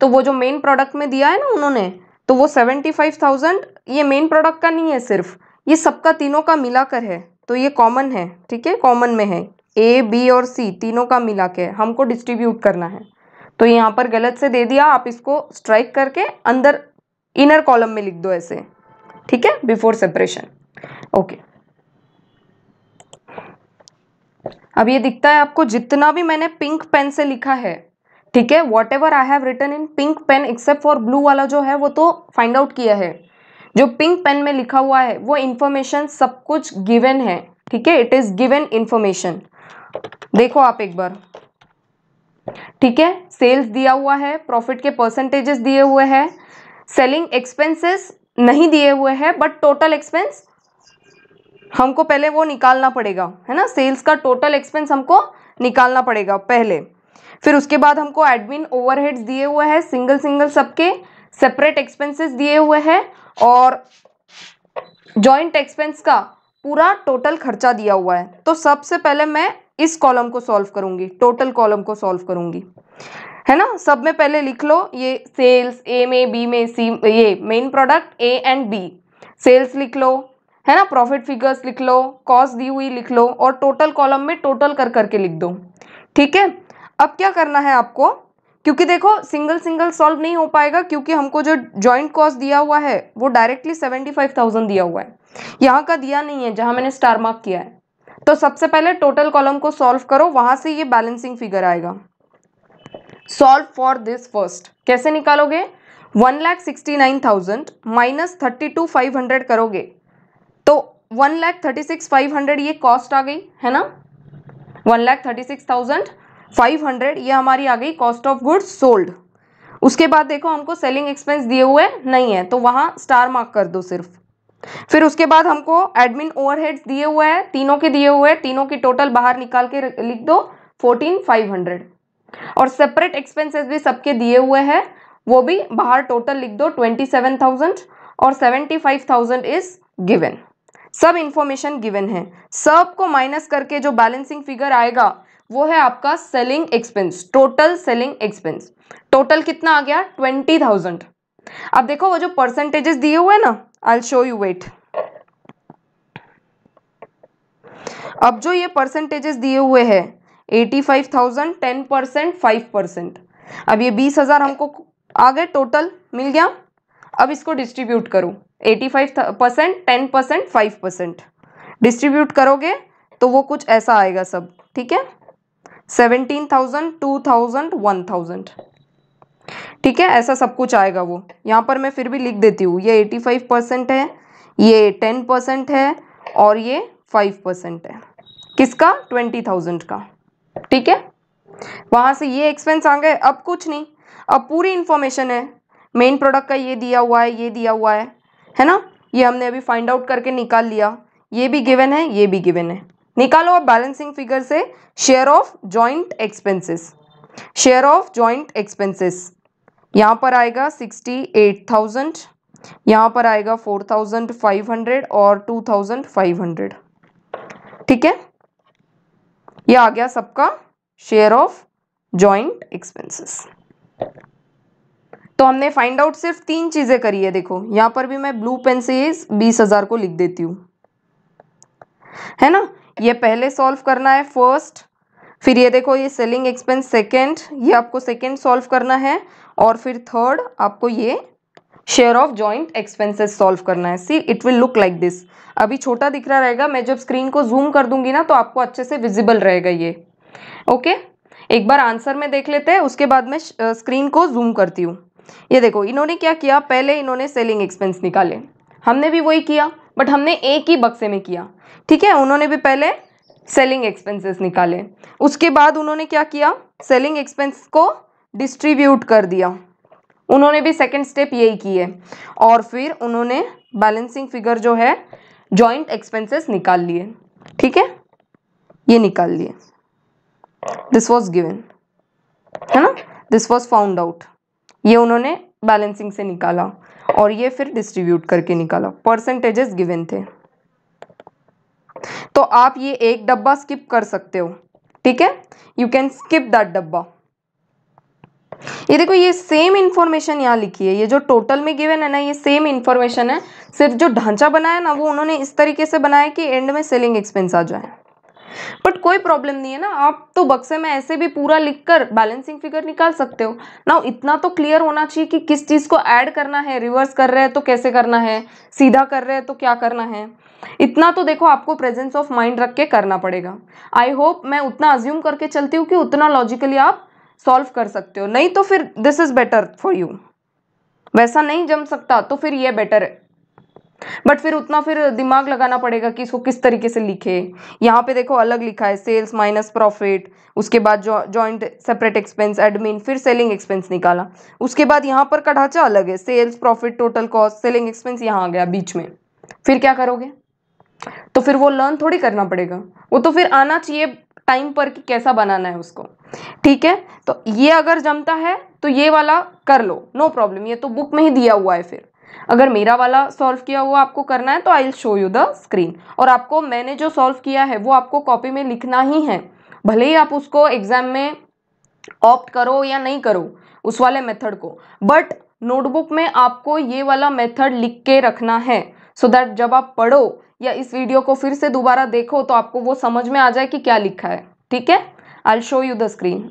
तो वो जो मेन प्रोडक्ट में दिया है ना उन्होंने तो वो सेवेंटी फाइव थाउजेंड ये मेन प्रोडक्ट का नहीं है सिर्फ ये सबका तीनों का मिलाकर है तो ये कॉमन है ठीक है कॉमन में है ए बी और सी तीनों का मिला के हमको डिस्ट्रीब्यूट करना है तो यहाँ पर गलत से दे दिया आप इसको स्ट्राइक करके अंदर इनर कॉलम में लिख दो ऐसे ठीक है बिफोर सेपरेशन ओके अब ये दिखता है आपको जितना भी मैंने पिंक पेन से लिखा है ठीक है whatever I have written in pink pen except for blue वाला जो है वो तो फाइंड आउट किया है जो पिंक पेन में लिखा हुआ है वो इन्फॉर्मेशन सब कुछ गिवन है ठीक है इट इज गिवन इन्फॉर्मेशन देखो आप एक बार ठीक है सेल्स दिया हुआ है प्रॉफिट के परसेंटेजेस दिए हुए हैं सेलिंग एक्सपेंसेस नहीं दिए हुए हैं बट टोटल एक्सपेंस हमको पहले वो निकालना पड़ेगा है ना सेल्स का टोटल एक्सपेंस हमको निकालना पड़ेगा पहले फिर उसके बाद हमको एडमिन ओवरहेड्स दिए हुए हैं सिंगल सिंगल सबके सेपरेट एक्सपेंसेस दिए हुए हैं और जॉइंट एक्सपेंस का पूरा टोटल खर्चा दिया हुआ है तो सबसे पहले मैं इस कॉलम को सॉल्व करूंगी टोटल कॉलम को सॉल्व करूंगी है ना सब में पहले लिख लो ये सेल्स ए में बी में सी ये main product A and B sales लिख लो है ना प्रॉफिट फिगर्स लिख लो कॉस्ट दी हुई लिख लो और टोटल कॉलम में टोटल कर करके लिख दो ठीक है अब क्या करना है आपको क्योंकि देखो सिंगल सिंगल सॉल्व नहीं हो पाएगा क्योंकि हमको जो जॉइंट कॉस्ट दिया हुआ है वो डायरेक्टली सेवेंटी फाइव थाउजेंड दिया हुआ है यहाँ का दिया नहीं है जहाँ मैंने स्टार मार्क किया है तो सबसे पहले टोटल कॉलम को सॉल्व करो वहाँ से ये बैलेंसिंग फिगर आएगा सॉल्व फॉर दिस फर्स्ट कैसे निकालोगे one lakh sixty nine thousand minus thirty two five hundred करोगे तो one lakh thirty six five hundred ये कॉस्ट आ गई है ना one lakh thirty six thousand five hundred ये हमारी आ गई कॉस्ट ऑफ गुड्स सोल्ड उसके बाद देखो हमको सेलिंग एक्सपेंस दिए हुए नहीं है तो वहां स्टार मार्क कर दो सिर्फ फिर उसके बाद हमको एडमिन ओवरहेड्स दिए हुए हैं तीनों के दिए हुए हैं तीनों की टोटल बाहर निकाल के लिख दो फोर्टीन फाइव हंड्रेड और सेपरेट एक्सपेंसेस भी सबके दिए हुए हैं वो भी बाहर टोटल लिख दो ट्वेंटी सेवन थाउजेंड और seventy five thousand is given सब इन्फॉर्मेशन गिवन है सबको माइनस करके जो बैलेंसिंग फिगर आएगा वो है आपका selling expense total selling expense total कितना आ गया ट्वेंटी थाउजेंड अब देखो वो जो परसेंटेजेस दिए हुए हैं ना आई शो यू वेट अब जो ये परसेंटेजेस दिए हुए हैं eighty five thousand ten percent five percent अब ये बीस हज़ार हमको आ गए टोटल मिल गया अब इसको डिस्ट्रीब्यूट करो eighty five percent ten percent five percent distribute करोगे तो वो कुछ ऐसा आएगा सब ठीक है seventeen thousand two thousand one thousand ठीक है ऐसा सब कुछ आएगा वो यहाँ पर मैं फिर भी लिख देती हूँ ये एटी फाइव परसेंट है ये टेन परसेंट है और ये फाइव परसेंट है किसका ट्वेंटी थाउजेंड का ठीक है वहाँ से ये एक्सपेंस आ गए अब कुछ नहीं अब पूरी इन्फॉर्मेशन है मेन प्रोडक्ट का ये दिया हुआ है ये दिया हुआ है है ना ये हमने अभी फाइंड आउट करके निकाल लिया ये भी गिवन है ये भी गिवन है निकालो आप बैलेंसिंग फिगर से share of joint expenses share of joint expenses यहाँ पर आएगा सिक्सटी एट थाउजेंड यहाँ पर आएगा फोर थाउजेंड फाइव हंड्रेड और टू थाउजेंड फाइव हंड्रेड ठीक है ये आ गया सबका शेयर ऑफ जॉइंट एक्सपेंसेस तो हमने फाइंड आउट सिर्फ तीन चीज़ें करी है देखो यहां पर भी मैं ब्लू पेन से बीस हज़ार को लिख देती हूं है ना ये पहले सॉल्व करना है फर्स्ट फिर ये देखो ये सेलिंग एक्सपेंस सेकेंड ये आपको सेकेंड सॉल्व करना है और फिर थर्ड आपको ये share of joint expenses solve करना है see it will look like this अभी छोटा दिख रहा रहेगा मैं जब स्क्रीन को जूम कर दूंगी ना तो आपको अच्छे से विजिबल रहेगा ये ओके okay? एक बार आंसर में देख लेते हैं उसके बाद मैं स्क्रीन को जूम करती हूँ ये देखो इन्होंने क्या किया पहले इन्होंने सेलिंग एक्सपेंस निकाले हमने भी वही किया बट हमने एक ही बक्से में किया ठीक है उन्होंने भी पहले सेलिंग एक्सपेंसेस निकाले उसके बाद उन्होंने क्या किया सेलिंग एक्सपेंस को डिस्ट्रीब्यूट कर दिया उन्होंने भी सेकंड स्टेप यही किए और फिर उन्होंने बैलेंसिंग फिगर जो है जॉइंट एक्सपेंसेस निकाल लिए ठीक है ये निकाल लिए दिस वॉज गिवेन है ना दिस वॉज फाउंड आउट ये उन्होंने बैलेंसिंग से निकाला और ये फिर डिस्ट्रीब्यूट करके निकाला परसेंटेजेस गिवेन थे तो आप ये एक डब्बा स्किप कर सकते हो ठीक है यू कैन स्किप दैट डब्बा ये देखो ये सेम इंफॉर्मेशन यहाँ लिखी है ये जो टोटल में गिवन है ना ये सेम इंफॉर्मेशन है सिर्फ जो ढांचा बनाया ना वो उन्होंने इस तरीके से बनाया कि एंड में सेलिंग एक्सपेंस आ जाए बट कोई प्रॉब्लम नहीं है ना आप तो बक्से में ऐसे भी पूरा लिख कर बैलेंसिंग फिगर निकाल सकते हो ना इतना तो क्लियर होना चाहिए कि किस चीज़ को ऐड करना है रिवर्स कर रहे हैं तो कैसे करना है सीधा कर रहे हैं तो क्या करना है इतना तो देखो आपको प्रेजेंस ऑफ माइंड रख के करना पड़ेगा आई होप मैं उतना अज्यूम करके चलती हूँ कि उतना लॉजिकली आप सॉल्व कर सकते हो नहीं तो फिर this is better for you वैसा नहीं जम सकता तो फिर ये बेटर है बट फिर उतना फिर दिमाग लगाना पड़ेगा कि इसको किस तरीके से लिखे यहाँ पे देखो अलग लिखा है सेल्स माइनस प्रॉफिट उसके बाद जॉइंट सेपरेट एक्सपेंस एडमिन फिर सेलिंग एक्सपेंस निकाला उसके बाद यहाँ पर का ढांचा अलग है sales profit total cost selling expense यहाँ आ गया बीच में फिर क्या करोगे तो फिर वो लर्न थोड़ी करना पड़ेगा वो तो फिर आना चाहिए टाइम पर कि कैसा बनाना है उसको ठीक है तो ये अगर जमता है तो ये वाला कर लो नो no प्रॉब्लम ये तो बुक में ही दिया हुआ है फिर अगर मेरा वाला सॉल्व किया हुआ आपको करना है तो I will show you the screen और आपको मैंने जो सॉल्व किया है वो आपको कॉपी में लिखना ही है भले ही आप उसको एग्जाम में ऑप्ट करो या नहीं करो उस वाले मेथड को बट नोटबुक में आपको ये वाला मेथड लिख के रखना है सो so दैट जब आप पढ़ो या इस वीडियो को फिर से दोबारा देखो तो आपको वो समझ में आ जाए कि क्या लिखा है ठीक है I show you the screen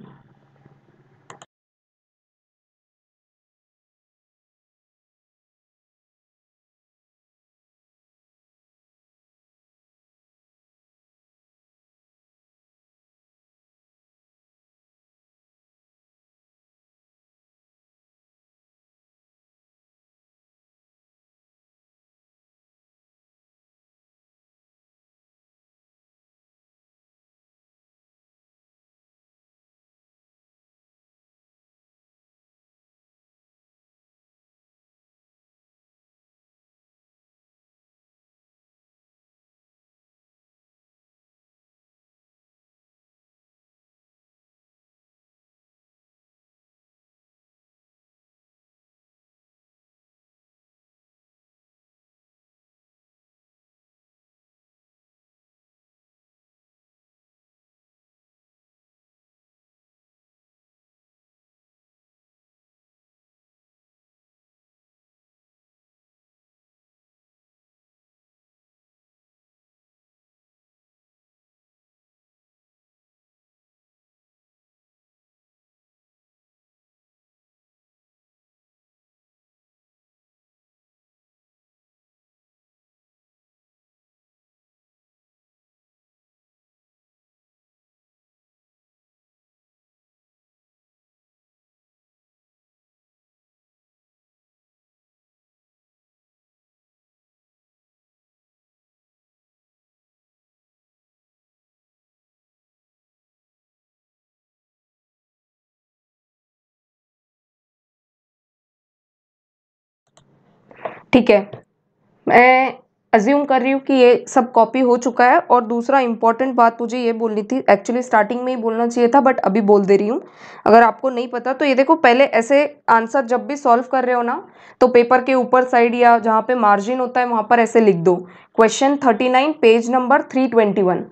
ठीक है मैं अज्यूम कर रही हूँ कि ये सब कॉपी हो चुका है और दूसरा इंपॉर्टेंट बात मुझे ये बोलनी थी एक्चुअली स्टार्टिंग में ही बोलना चाहिए था बट अभी बोल दे रही हूँ अगर आपको नहीं पता तो ये देखो पहले ऐसे आंसर जब भी सॉल्व कर रहे हो ना तो पेपर के ऊपर साइड या जहाँ पे मार्जिन होता है वहाँ पर ऐसे लिख दो question thirty nine page number three twenty one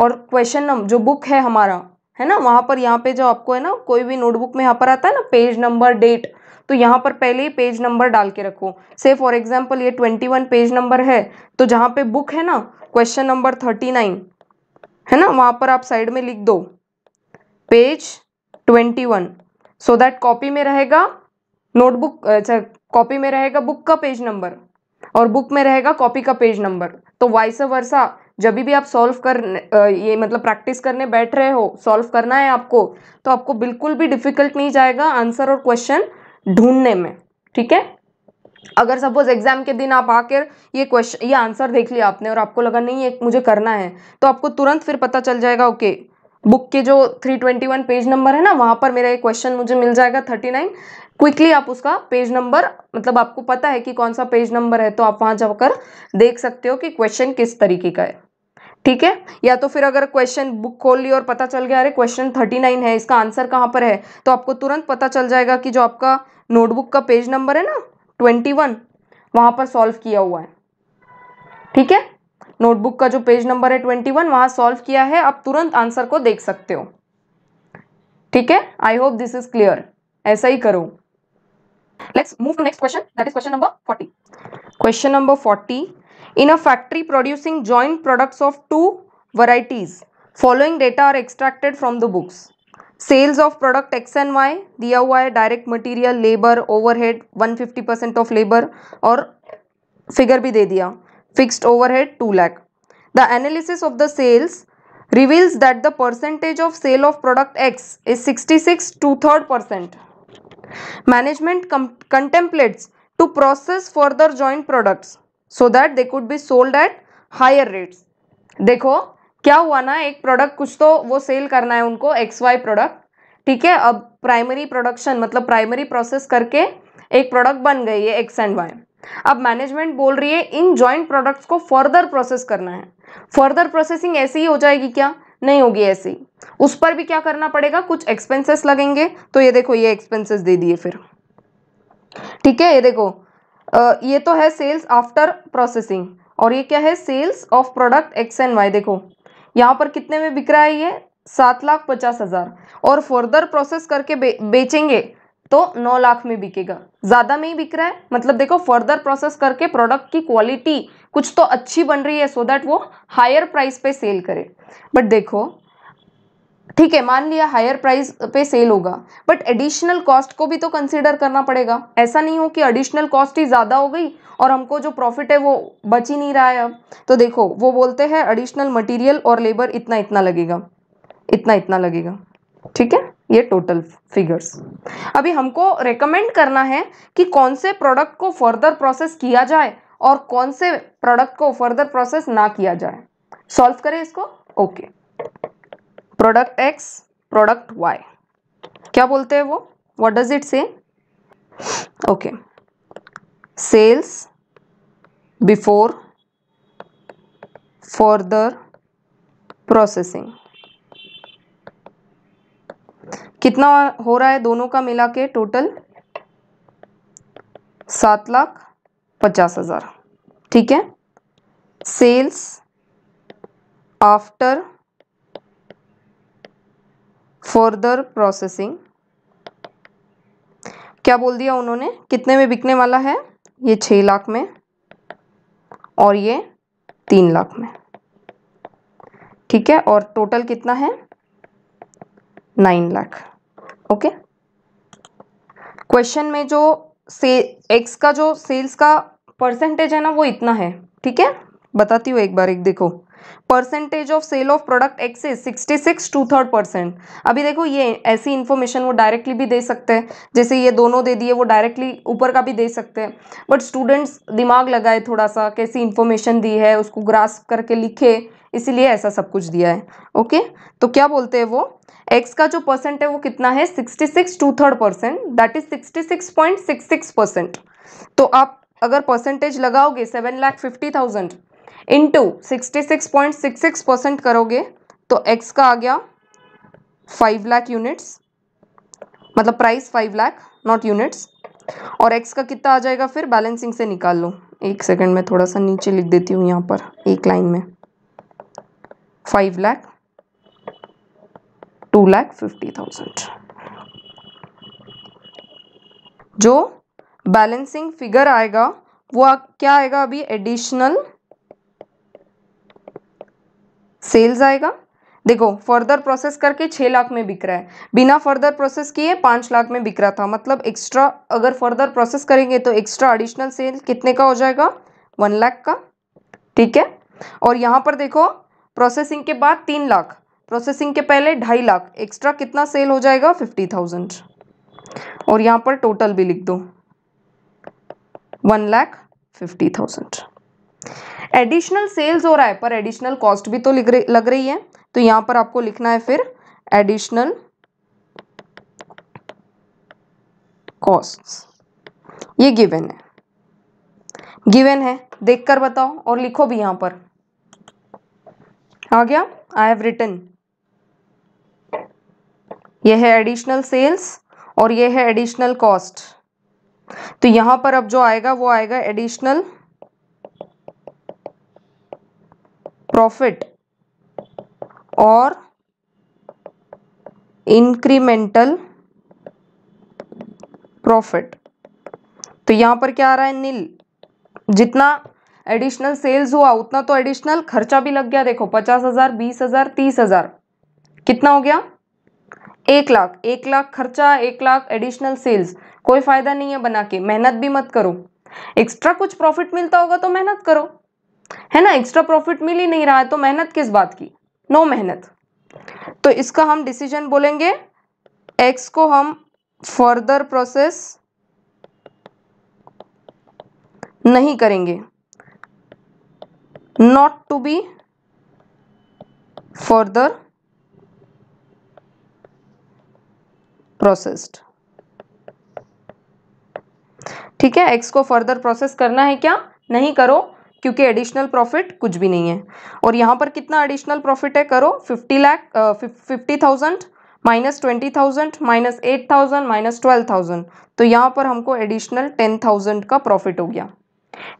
और क्वेश्चन जो बुक है हमारा है ना वहाँ पर यहाँ पे जो आपको है ना कोई भी नोटबुक में यहाँ पर आता है ना पेज नंबर डेट तो यहाँ पर पहले ही पेज नंबर डाल के रखो से फॉर एग्जाम्पल ये ट्वेंटी वन पेज नंबर है तो जहाँ पे बुक है ना क्वेश्चन नंबर थर्टी नाइन है ना वहाँ पर आप साइड में लिख दो page twenty one so that copy में रहेगा नोटबुक अच्छा कॉपी में रहेगा बुक का पेज नंबर और बुक में रहेगा कॉपी का पेज नंबर तो वाइस वर्सा जब भी आप सॉल्व कर ये मतलब प्रैक्टिस करने बैठ रहे हो सॉल्व करना है आपको तो आपको बिल्कुल भी डिफिकल्ट नहीं जाएगा आंसर और क्वेश्चन ढूंढने में ठीक है अगर सपोज एग्जाम के दिन आप आकर ये क्वेश्चन ये आंसर देख लिया आपने और आपको लगा नहीं ये मुझे करना है तो आपको तुरंत फिर पता चल जाएगा ओके बुक के जो 321 पेज नंबर है ना वहाँ पर मेरा ये क्वेश्चन मुझे मिल जाएगा 39 क्विकली आप उसका पेज नंबर मतलब आपको पता है कि कौन सा पेज नंबर है तो आप वहां जाकर देख सकते हो कि क्वेश्चन किस तरीके का है ठीक है या तो फिर अगर क्वेश्चन बुक खोल ली और पता चल गया अरे क्वेश्चन थर्टी नाइन है इसका आंसर कहाँ पर है तो आपको तुरंत पता चल जाएगा कि जो आपका नोटबुक का पेज नंबर है ना ट्वेंटी वन वहाँ पर सॉल्व किया हुआ है ठीक है नोटबुक का जो पेज नंबर है ट्वेंटी वन वहाँ सॉल्व किया है आप तुरंत आंसर को देख सकते हो ठीक है I hope this is clear ऐसा ही करो let's move to next question that is question number forty question number forty in a factory producing joint products of two varieties following data are extracted from the books sales of product X and Y दिया हुआ है direct material labour overhead 150 percent of labour और figure भी दे दिया fixed overhead 2 lakh the analysis of the sales reveals that the percentage of sale of product X is sixty six two third percent management contemplates to process further joint products so that they could be sold at higher rates देखो क्या हुआ ना एक product कुछ तो वो cell करना है उनको एक्स वाई प्रोडक्ट ठीक है अब प्राइमरी प्रोडक्शन मतलब प्राइमरी प्रोसेस करके एक प्रोडक्ट बन गई है एक्स एंड वाई अब मैनेजमेंट बोल रही है इन जॉइंट प्रोडक्ट्स को फर्दर प्रोसेस करना है फर्दर प्रोसेसिंग ऐसे ही हो जाएगी क्या नहीं होगी ऐसी उस पर भी क्या करना पड़ेगा कुछ एक्सपेंसेस लगेंगे तो ये देखो ये एक्सपेंसेस दे दिए फिर ठीक है ये देखो ये तो है सेल्स आफ्टर प्रोसेसिंग और ये क्या है sales of product X and Y देखो यहाँ पर कितने में बिक रहा है ये सात लाख पचास हज़ार और फर्दर प्रोसेस करके बे, बेचेंगे तो नौ लाख में बिकेगा ज़्यादा में ही बिक रहा है मतलब देखो फर्दर प्रोसेस करके प्रोडक्ट की क्वालिटी कुछ तो अच्छी बन रही है सो so दैट वो हायर प्राइस पे सेल करे बट देखो ठीक है मान लिया हायर प्राइस पे सेल होगा बट एडिशनल कॉस्ट को भी तो कंसिडर करना पड़ेगा ऐसा नहीं हो कि एडिशनल कॉस्ट ही ज़्यादा हो गई और हमको जो प्रॉफिट है वो बच ही नहीं रहा है अब तो देखो वो बोलते हैं एडिशनल मटेरियल और लेबर इतना इतना लगेगा इतना इतना लगेगा ठीक है ये टोटल फिगर्स अभी हमको रेकमेंड करना है कि कौन से प्रोडक्ट को फर्दर प्रोसेस किया जाए और कौन से प्रोडक्ट को फर्दर प्रोसेस ना किया जाए सॉल्व करें इसको okay okay. Product X product Y क्या बोलते हैं वो what does it say okay sales before further processing कितना हो रहा है दोनों का मिला के टोटल सात लाख पचास हज़ार ठीक है सेल्स आफ्टर फर्दर प्रोसेसिंग क्या बोल दिया उन्होंने कितने में बिकने वाला है ये छः लाख में और ये तीन लाख में ठीक है और टोटल कितना है नाइन लाख ओके क्वेश्चन में जो से एक्स का जो सेल्स का परसेंटेज है ना वो इतना है ठीक है बताती हूँ एक बार एक देखो percentage of sale of product sixty six two third percent अभी देखो ये ऐसी इन्फॉर्मेशन वो डायरेक्टली भी दे सकते हैं जैसे ये दोनों दे दिए वो डायरेक्टली ऊपर का भी दे सकते हैं बट स्टूडेंट्स दिमाग लगाए थोड़ा सा कैसी इन्फॉर्मेशन दी है उसको ग्रास्प करके लिखे इसीलिए ऐसा सब कुछ दिया है ओके तो क्या बोलते हैं वो एक्स का जो परसेंट है वो कितना है sixty six two third percent that is sixty six point six six percent तो आप अगर परसेंटेज लगाओगे seven lakh fifty thousand into sixty six point six six percent करोगे तो एक्स का आ गया फाइव लाख यूनिट्स मतलब price five lakh not units और एक्स का कितना आ जाएगा फिर बैलेंसिंग से निकाल लो एक सेकंड में थोड़ा सा नीचे लिख देती हूँ यहाँ पर एक लाइन में five lakh two lakh fifty thousand जो बैलेंसिंग फिगर आएगा वो क्या आएगा अभी एडिशनल सेल्स आएगा देखो फर्दर प्रोसेस करके छः लाख में बिक रहा है बिना फर्दर प्रोसेस किए पाँच लाख में बिक रहा था मतलब एक्स्ट्रा अगर फर्दर प्रोसेस करेंगे तो एक्स्ट्रा एडिशनल सेल कितने का हो जाएगा वन लाख का ठीक है और यहाँ पर देखो प्रोसेसिंग के बाद तीन लाख प्रोसेसिंग के पहले ढाई लाख एक्स्ट्रा कितना सेल हो जाएगा फिफ्टी थाउजेंड और यहाँ पर टोटल भी लिख दो one lakh fifty thousand additional sales हो रहा है पर एडिशनल कॉस्ट भी तो लग रही है तो यहां पर आपको लिखना है फिर एडिशनल कॉस्ट ये गिवन है गिवन है देखकर बताओ और लिखो भी यहां पर आ गया आई हैव रिटन ये है एडिशनल सेल्स और ये है एडिशनल कॉस्ट तो यहां पर अब जो आएगा वो आएगा एडिशनल प्रॉफिट और इंक्रीमेंटल प्रॉफिट तो यहां पर क्या आ रहा है नील जितना एडिशनल सेल्स हुआ उतना तो एडिशनल खर्चा भी लग गया देखो पचास हज़ार बीस हज़ार तीस हज़ार कितना हो गया एक लाख एक लाख खर्चा एक लाख एडिशनल सेल्स कोई फ़ायदा नहीं है बना के मेहनत भी मत करो एक्स्ट्रा कुछ प्रॉफिट मिलता होगा तो मेहनत करो है ना एक्स्ट्रा प्रॉफिट मिल ही नहीं रहा है तो मेहनत किस बात की नो मेहनत तो इसका हम डिसीजन बोलेंगे एक्स को हम फर्दर प्रोसेस नहीं करेंगे not to be further processed ठीक है एक्स को फर्दर प्रोसेस करना है क्या नहीं करो क्योंकि एडिशनल प्रॉफिट कुछ भी नहीं है और यहाँ पर कितना एडिशनल प्रॉफिट है करो fifty lakh fifty thousand minus twenty thousand minus eight thousand minus twelve thousand तो यहाँ पर हमको एडिशनल टेन थाउजेंड का प्रॉफिट हो गया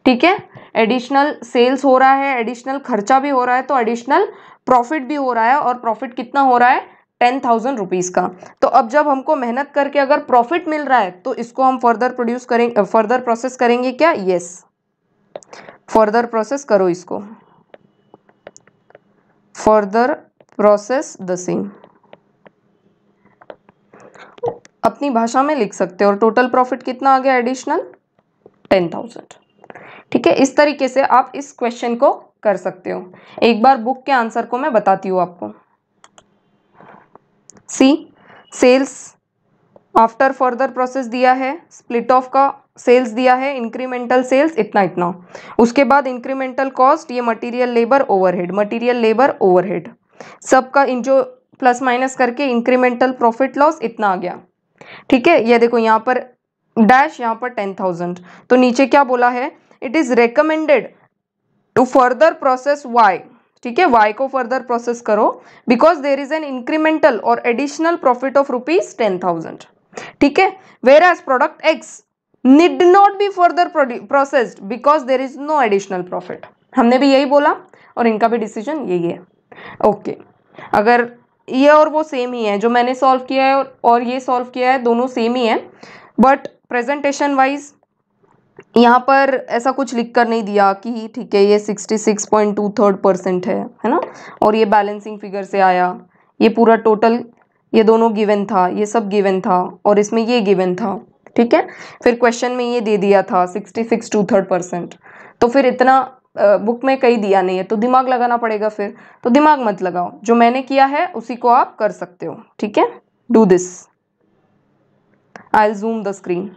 ठीक है एडिशनल सेल्स हो रहा है एडिशनल खर्चा भी हो रहा है तो एडिशनल प्रॉफिट भी हो रहा है और प्रॉफिट कितना हो रहा है टेन थाउजेंड रुपीज़ का तो अब जब हमको मेहनत करके अगर प्रॉफिट मिल रहा है तो इसको हम फर्दर प्रोड्यूस करेंगे फर्दर प्रोसेस करेंगे क्या यस yes. फर्दर प्रोसेस करो इसको फर्दर प्रोसेस द सेम अपनी भाषा में लिख सकते हो और टोटल प्रॉफिट कितना आ गया एडिशनल टेन थाउजेंड ठीक है इस तरीके से आप इस क्वेश्चन को कर सकते हो एक बार बुक के आंसर को मैं बताती हूँ आपको see sales after further process दिया है स्प्लिट ऑफ का सेल्स दिया है इंक्रीमेंटल सेल्स इतना इतना उसके बाद इंक्रीमेंटल कॉस्ट ये material labour overhead material labour overhead सबका इन जो प्लस माइनस करके इंक्रीमेंटल प्रॉफिट लॉस इतना आ गया ठीक है ये देखो यहाँ पर डैश यहाँ पर टेन थाउजेंड तो नीचे क्या बोला है it is recommended to further process Y ठीक है वाई को फर्दर प्रोसेस करो because there is an incremental और additional profit of rupees ten thousand ठीक है whereas product X need not be further processed because there is no additional profit हमने भी यही बोला और इनका भी डिसीजन यही है ओके okay. अगर ये और वो सेम ही है जो मैंने सॉल्व किया है और ये सॉल्व किया है दोनों सेम ही है बट प्रेजेंटेशन वाइज यहाँ पर ऐसा कुछ लिख कर नहीं दिया कि ठीक है ये sixty six point two third percent है है ना और ये बैलेंसिंग फिगर से आया ये पूरा टोटल ये दोनों गिवन था ये सब गिवन था और इसमें ये गिवन था ठीक है फिर क्वेश्चन में ये दे दिया था sixty six two third percent तो फिर इतना बुक में कहीं दिया नहीं है तो दिमाग लगाना पड़ेगा फिर तो दिमाग मत लगाओ जो मैंने किया है उसी को आप कर सकते हो ठीक है do this I zoom the screen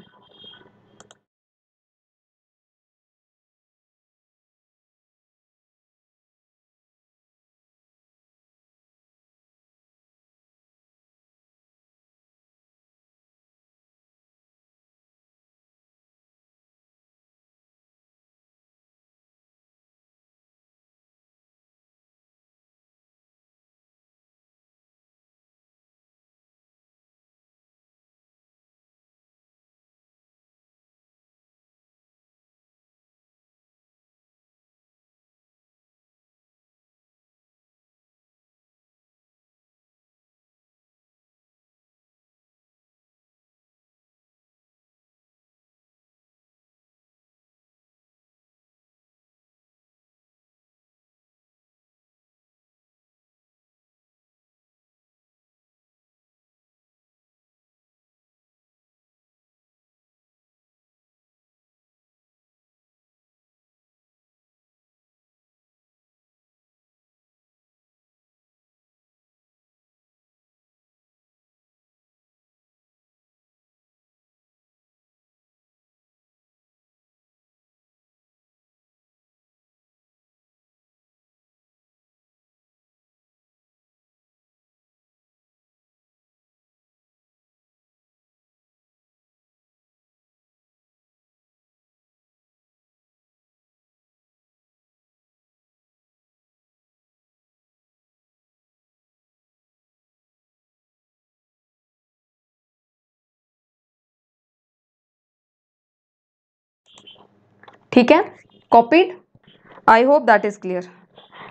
ठीक है copied I hope that is clear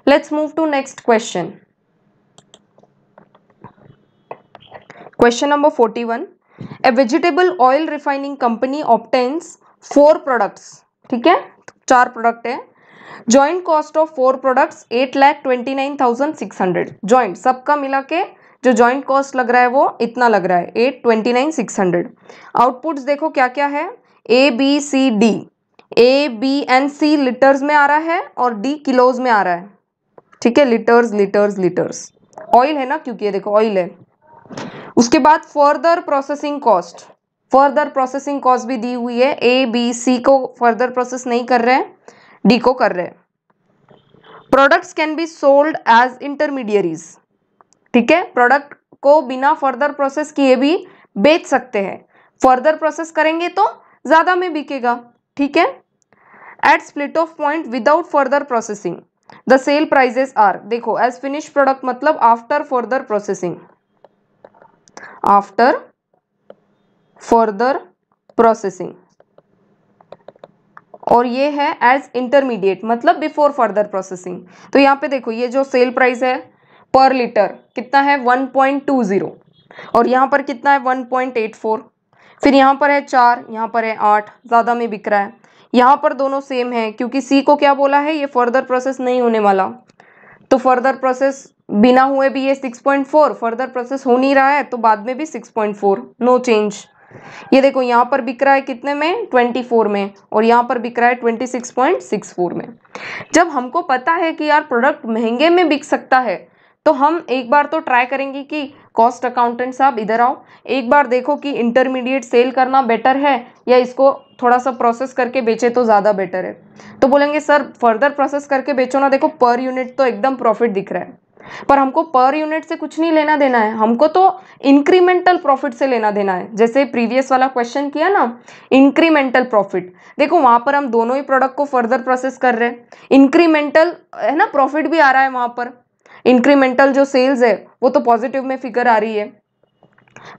let's move to next question number forty 41. A vegetable oil refining company obtains four products ठीक है चार प्रोडक्ट है joint cost of four products eight lakh twenty nine thousand six hundred joint सबका मिला के जो joint cost लग रहा है वो इतना लग रहा है eight twenty nine six hundred output देखो क्या क्या है A B C D A B and C litres में आ रहा है और डी किलोज में आ रहा है ठीक है लिटर्स लिटर्स लिटर्स ऑयल है ना क्योंकि ये देखो ऑयल है उसके बाद further processing cost further processing cost भी दी हुई है ए बी सी को फर्दर प्रोसेस नहीं कर रहे हैं डी को कर रहे हैं products can be sold as intermediaries ठीक है प्रोडक्ट को बिना फर्दर प्रोसेस किए भी बेच सकते हैं फर्दर प्रोसेस करेंगे तो ज़्यादा में बिकेगा ठीक है at split off point without further processing the sale prices are देखो एज फिनिश प्रोडक्ट मतलब after further processing after further processing और ये है एज इंटरमीडिएट मतलब बिफोर फर्दर प्रोसेसिंग तो यहां पे देखो ये जो सेल प्राइस है पर लीटर कितना है 1.20 और यहां पर कितना है 1.84 फिर यहां पर है चार यहां पर है आठ ज्यादा में बिक रहा है यहाँ पर दोनों सेम है क्योंकि सी को क्या बोला है ये फर्दर प्रोसेस नहीं होने वाला तो फर्दर प्रोसेस बिना हुए भी ये 6.4 फर्दर प्रोसेस हो नहीं रहा है तो बाद में भी 6.4 नो चेंज ये देखो यहाँ पर बिक रहा है कितने में 24 में और यहाँ पर बिक रहा है 26.64 में जब हमको पता है कि यार प्रोडक्ट महंगे में बिक सकता है तो हम एक बार तो ट्राई करेंगे कि कॉस्ट अकाउंटेंट साहब इधर आओ एक बार देखो कि इंटरमीडिएट सेल करना बेटर है या इसको थोड़ा सा प्रोसेस करके बेचे तो ज़्यादा बेटर है तो बोलेंगे सर फर्दर प्रोसेस करके बेचो ना देखो पर यूनिट तो एकदम प्रॉफिट दिख रहा है पर हमको पर यूनिट से कुछ नहीं लेना देना है हमको तो इंक्रीमेंटल प्रॉफिट से लेना देना है जैसे प्रीवियस वाला क्वेश्चन किया ना इंक्रीमेंटल प्रॉफिट देखो वहां पर हम दोनों ही प्रोडक्ट को फर्दर प्रोसेस कर रहे हैं इंक्रीमेंटल है ना प्रॉफिट भी आ रहा है वहां पर इंक्रीमेंटल जो सेल्स है वो तो पॉजिटिव में फिगर आ रही है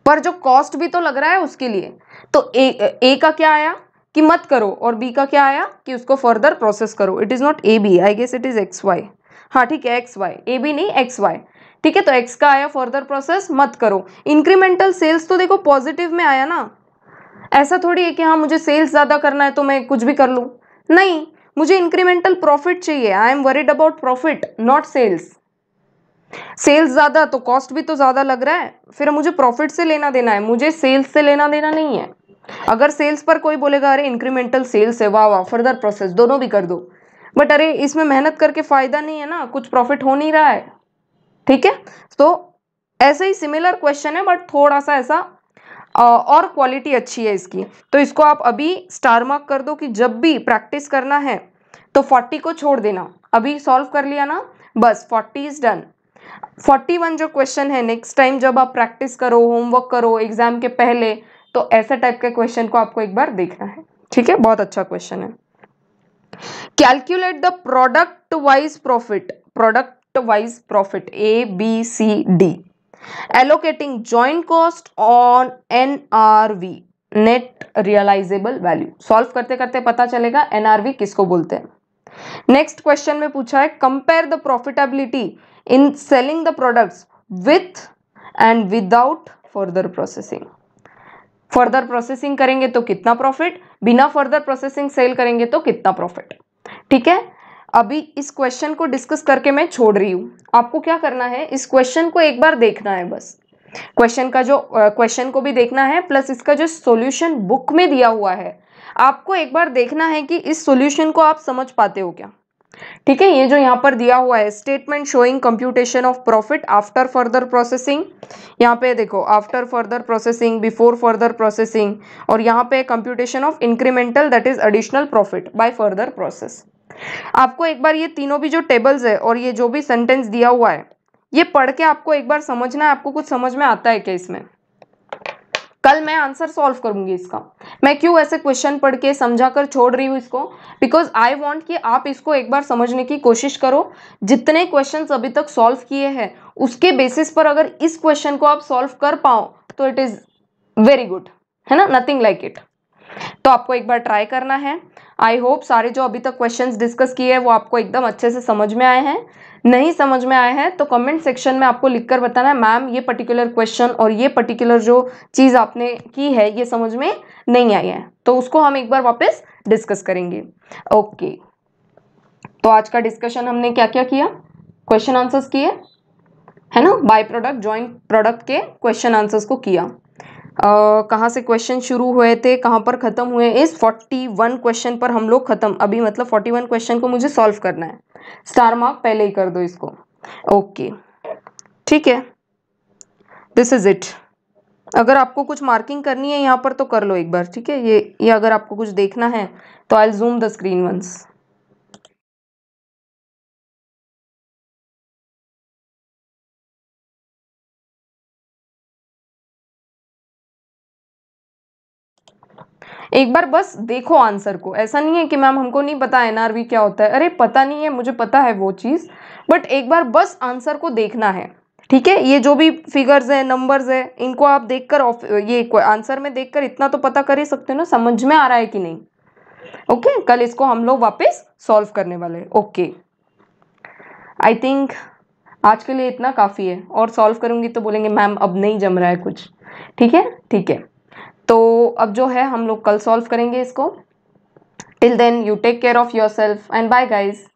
पर जो कॉस्ट भी तो लग रहा है उसके लिए तो ए, ए का क्या आया कि मत करो और बी का क्या आया कि उसको फर्दर प्रोसेस करो it is not A B I guess it is X Y हाँ ठीक है एक्स वाई ए बी नहीं एक्स वाई ठीक है तो एक्स का आया फर्दर प्रोसेस मत करो इंक्रीमेंटल सेल्स तो देखो पॉजिटिव में आया ना ऐसा थोड़ी है कि हाँ मुझे सेल्स ज़्यादा करना है तो मैं कुछ भी कर लूँ नहीं मुझे इंक्रीमेंटल प्रॉफिट चाहिए I am worried about profit not sales sales ज़्यादा तो कॉस्ट भी तो ज़्यादा लग रहा है फिर मुझे प्रॉफिट से लेना देना है मुझे सेल्स से लेना देना नहीं है अगर सेल्स पर कोई बोलेगा अरे इंक्रीमेंटल सेल्स है वाह वाह फर्दर प्रोसेस दोनों भी कर दो बट अरे इसमें मेहनत करके फ़ायदा नहीं है ना कुछ प्रॉफिट हो नहीं रहा है ठीक है तो ऐसे ही सिमिलर क्वेश्चन है बट थोड़ा सा ऐसा और क्वालिटी अच्छी है इसकी तो इसको आप अभी स्टार मार्क कर दो कि जब भी प्रैक्टिस करना है तो 40 को छोड़ देना अभी सॉल्व कर लिया ना बस 40 इज़ डन फोर्टी वन जो क्वेश्चन है नेक्स्ट टाइम जब आप प्रैक्टिस करो होमवर्क करो एग्जाम के पहले तो ऐसे टाइप के क्वेश्चन को आपको एक बार देखना है ठीक है बहुत अच्छा क्वेश्चन है calculate the product wise profit product wise profit A B C D allocating joint cost on N R V net realizable value solve करते करते पता चलेगा एनआरवी किसको बोलते हैं नेक्स्ट क्वेश्चन में पूछा है compare the profitability in selling the products with and without further processing further processing करेंगे तो कितना प्रॉफिट बिना फर्दर प्रोसेसिंग सेल करेंगे तो कितना प्रॉफिट ठीक है अभी इस क्वेश्चन को डिस्कस करके मैं छोड़ रही हूँ आपको क्या करना है इस क्वेश्चन को एक बार देखना है बस क्वेश्चन का जो क्वेश्चन uh, को भी देखना है प्लस इसका जो सॉल्यूशन बुक में दिया हुआ है आपको एक बार देखना है कि इस सॉल्यूशन को आप समझ पाते हो क्या ठीक है ये जो यहाँ पर दिया हुआ है statement showing computation of profit after further processing यहाँ पे देखो after further processing before further processing और यहाँ पे computation of incremental that is additional profit by further process आपको एक बार ये तीनों भी जो टेबल्स है और ये जो भी सेंटेंस दिया हुआ है ये पढ़ के आपको एक बार समझना है आपको कुछ समझ में आता है क्या इसमें कल मैं आंसर सॉल्व करूंगी इसका मैं क्यों ऐसे क्वेश्चन पढ़ के समझा कर छोड़ रही हूँ इसको बिकॉज आई वॉन्ट कि आप इसको एक बार समझने की कोशिश करो जितने क्वेश्चन अभी तक सॉल्व किए हैं उसके बेसिस पर अगर इस क्वेश्चन को आप सॉल्व कर पाओ तो इट इज़ वेरी गुड है ना नथिंग लाइक इट तो आपको एक बार ट्राई करना है आई होप सारे जो अभी तक क्वेश्चंस डिस्कस किए हैं वो आपको एकदम अच्छे से समझ में आए हैं नहीं समझ में आया है तो कमेंट सेक्शन में आपको लिखकर बताना है मैम ये पर्टिकुलर क्वेश्चन और ये पर्टिकुलर जो चीज़ आपने की है ये समझ में नहीं आई है तो उसको हम एक बार वापस डिस्कस करेंगे ओके तो आज का डिस्कशन हमने क्या क्या किया क्वेश्चन आंसर्स किए है ना बाय प्रोडक्ट ज्वाइंट प्रोडक्ट के क्वेश्चन आंसर्स को किया Uh, कहाँ से क्वेश्चन शुरू हुए थे कहाँ पर ख़त्म हुए इस 41 क्वेश्चन पर हम लोग ख़त्म अभी मतलब 41 क्वेश्चन को मुझे सॉल्व करना है स्टार मार्क पहले ही कर दो इसको ओके ठीक है दिस इज़ इट अगर आपको कुछ मार्किंग करनी है यहाँ पर तो कर लो एक बार ठीक है ये ये अगर आपको कुछ देखना है तो I zoom the screen once एक बार बस देखो आंसर को ऐसा नहीं है कि मैम हमको नहीं पता वी क्या होता है अरे पता नहीं है मुझे पता है वो चीज़ बट एक बार बस आंसर को देखना है ठीक है ये जो भी फिगर्स है नंबर्स है इनको आप देखकर ये आंसर में देखकर इतना तो पता कर ही सकते हो ना समझ में आ रहा है कि नहीं ओके okay? कल इसको हम लोग वापस सॉल्व करने वाले ओके आई थिंक आज के लिए इतना काफ़ी है और सॉल्व करूंगी तो बोलेंगे मैम अब नहीं जम रहा है कुछ ठीक है ठीक है तो अब जो है हम लोग कल सॉल्व करेंगे इसको till then you take care of yourself and bye guys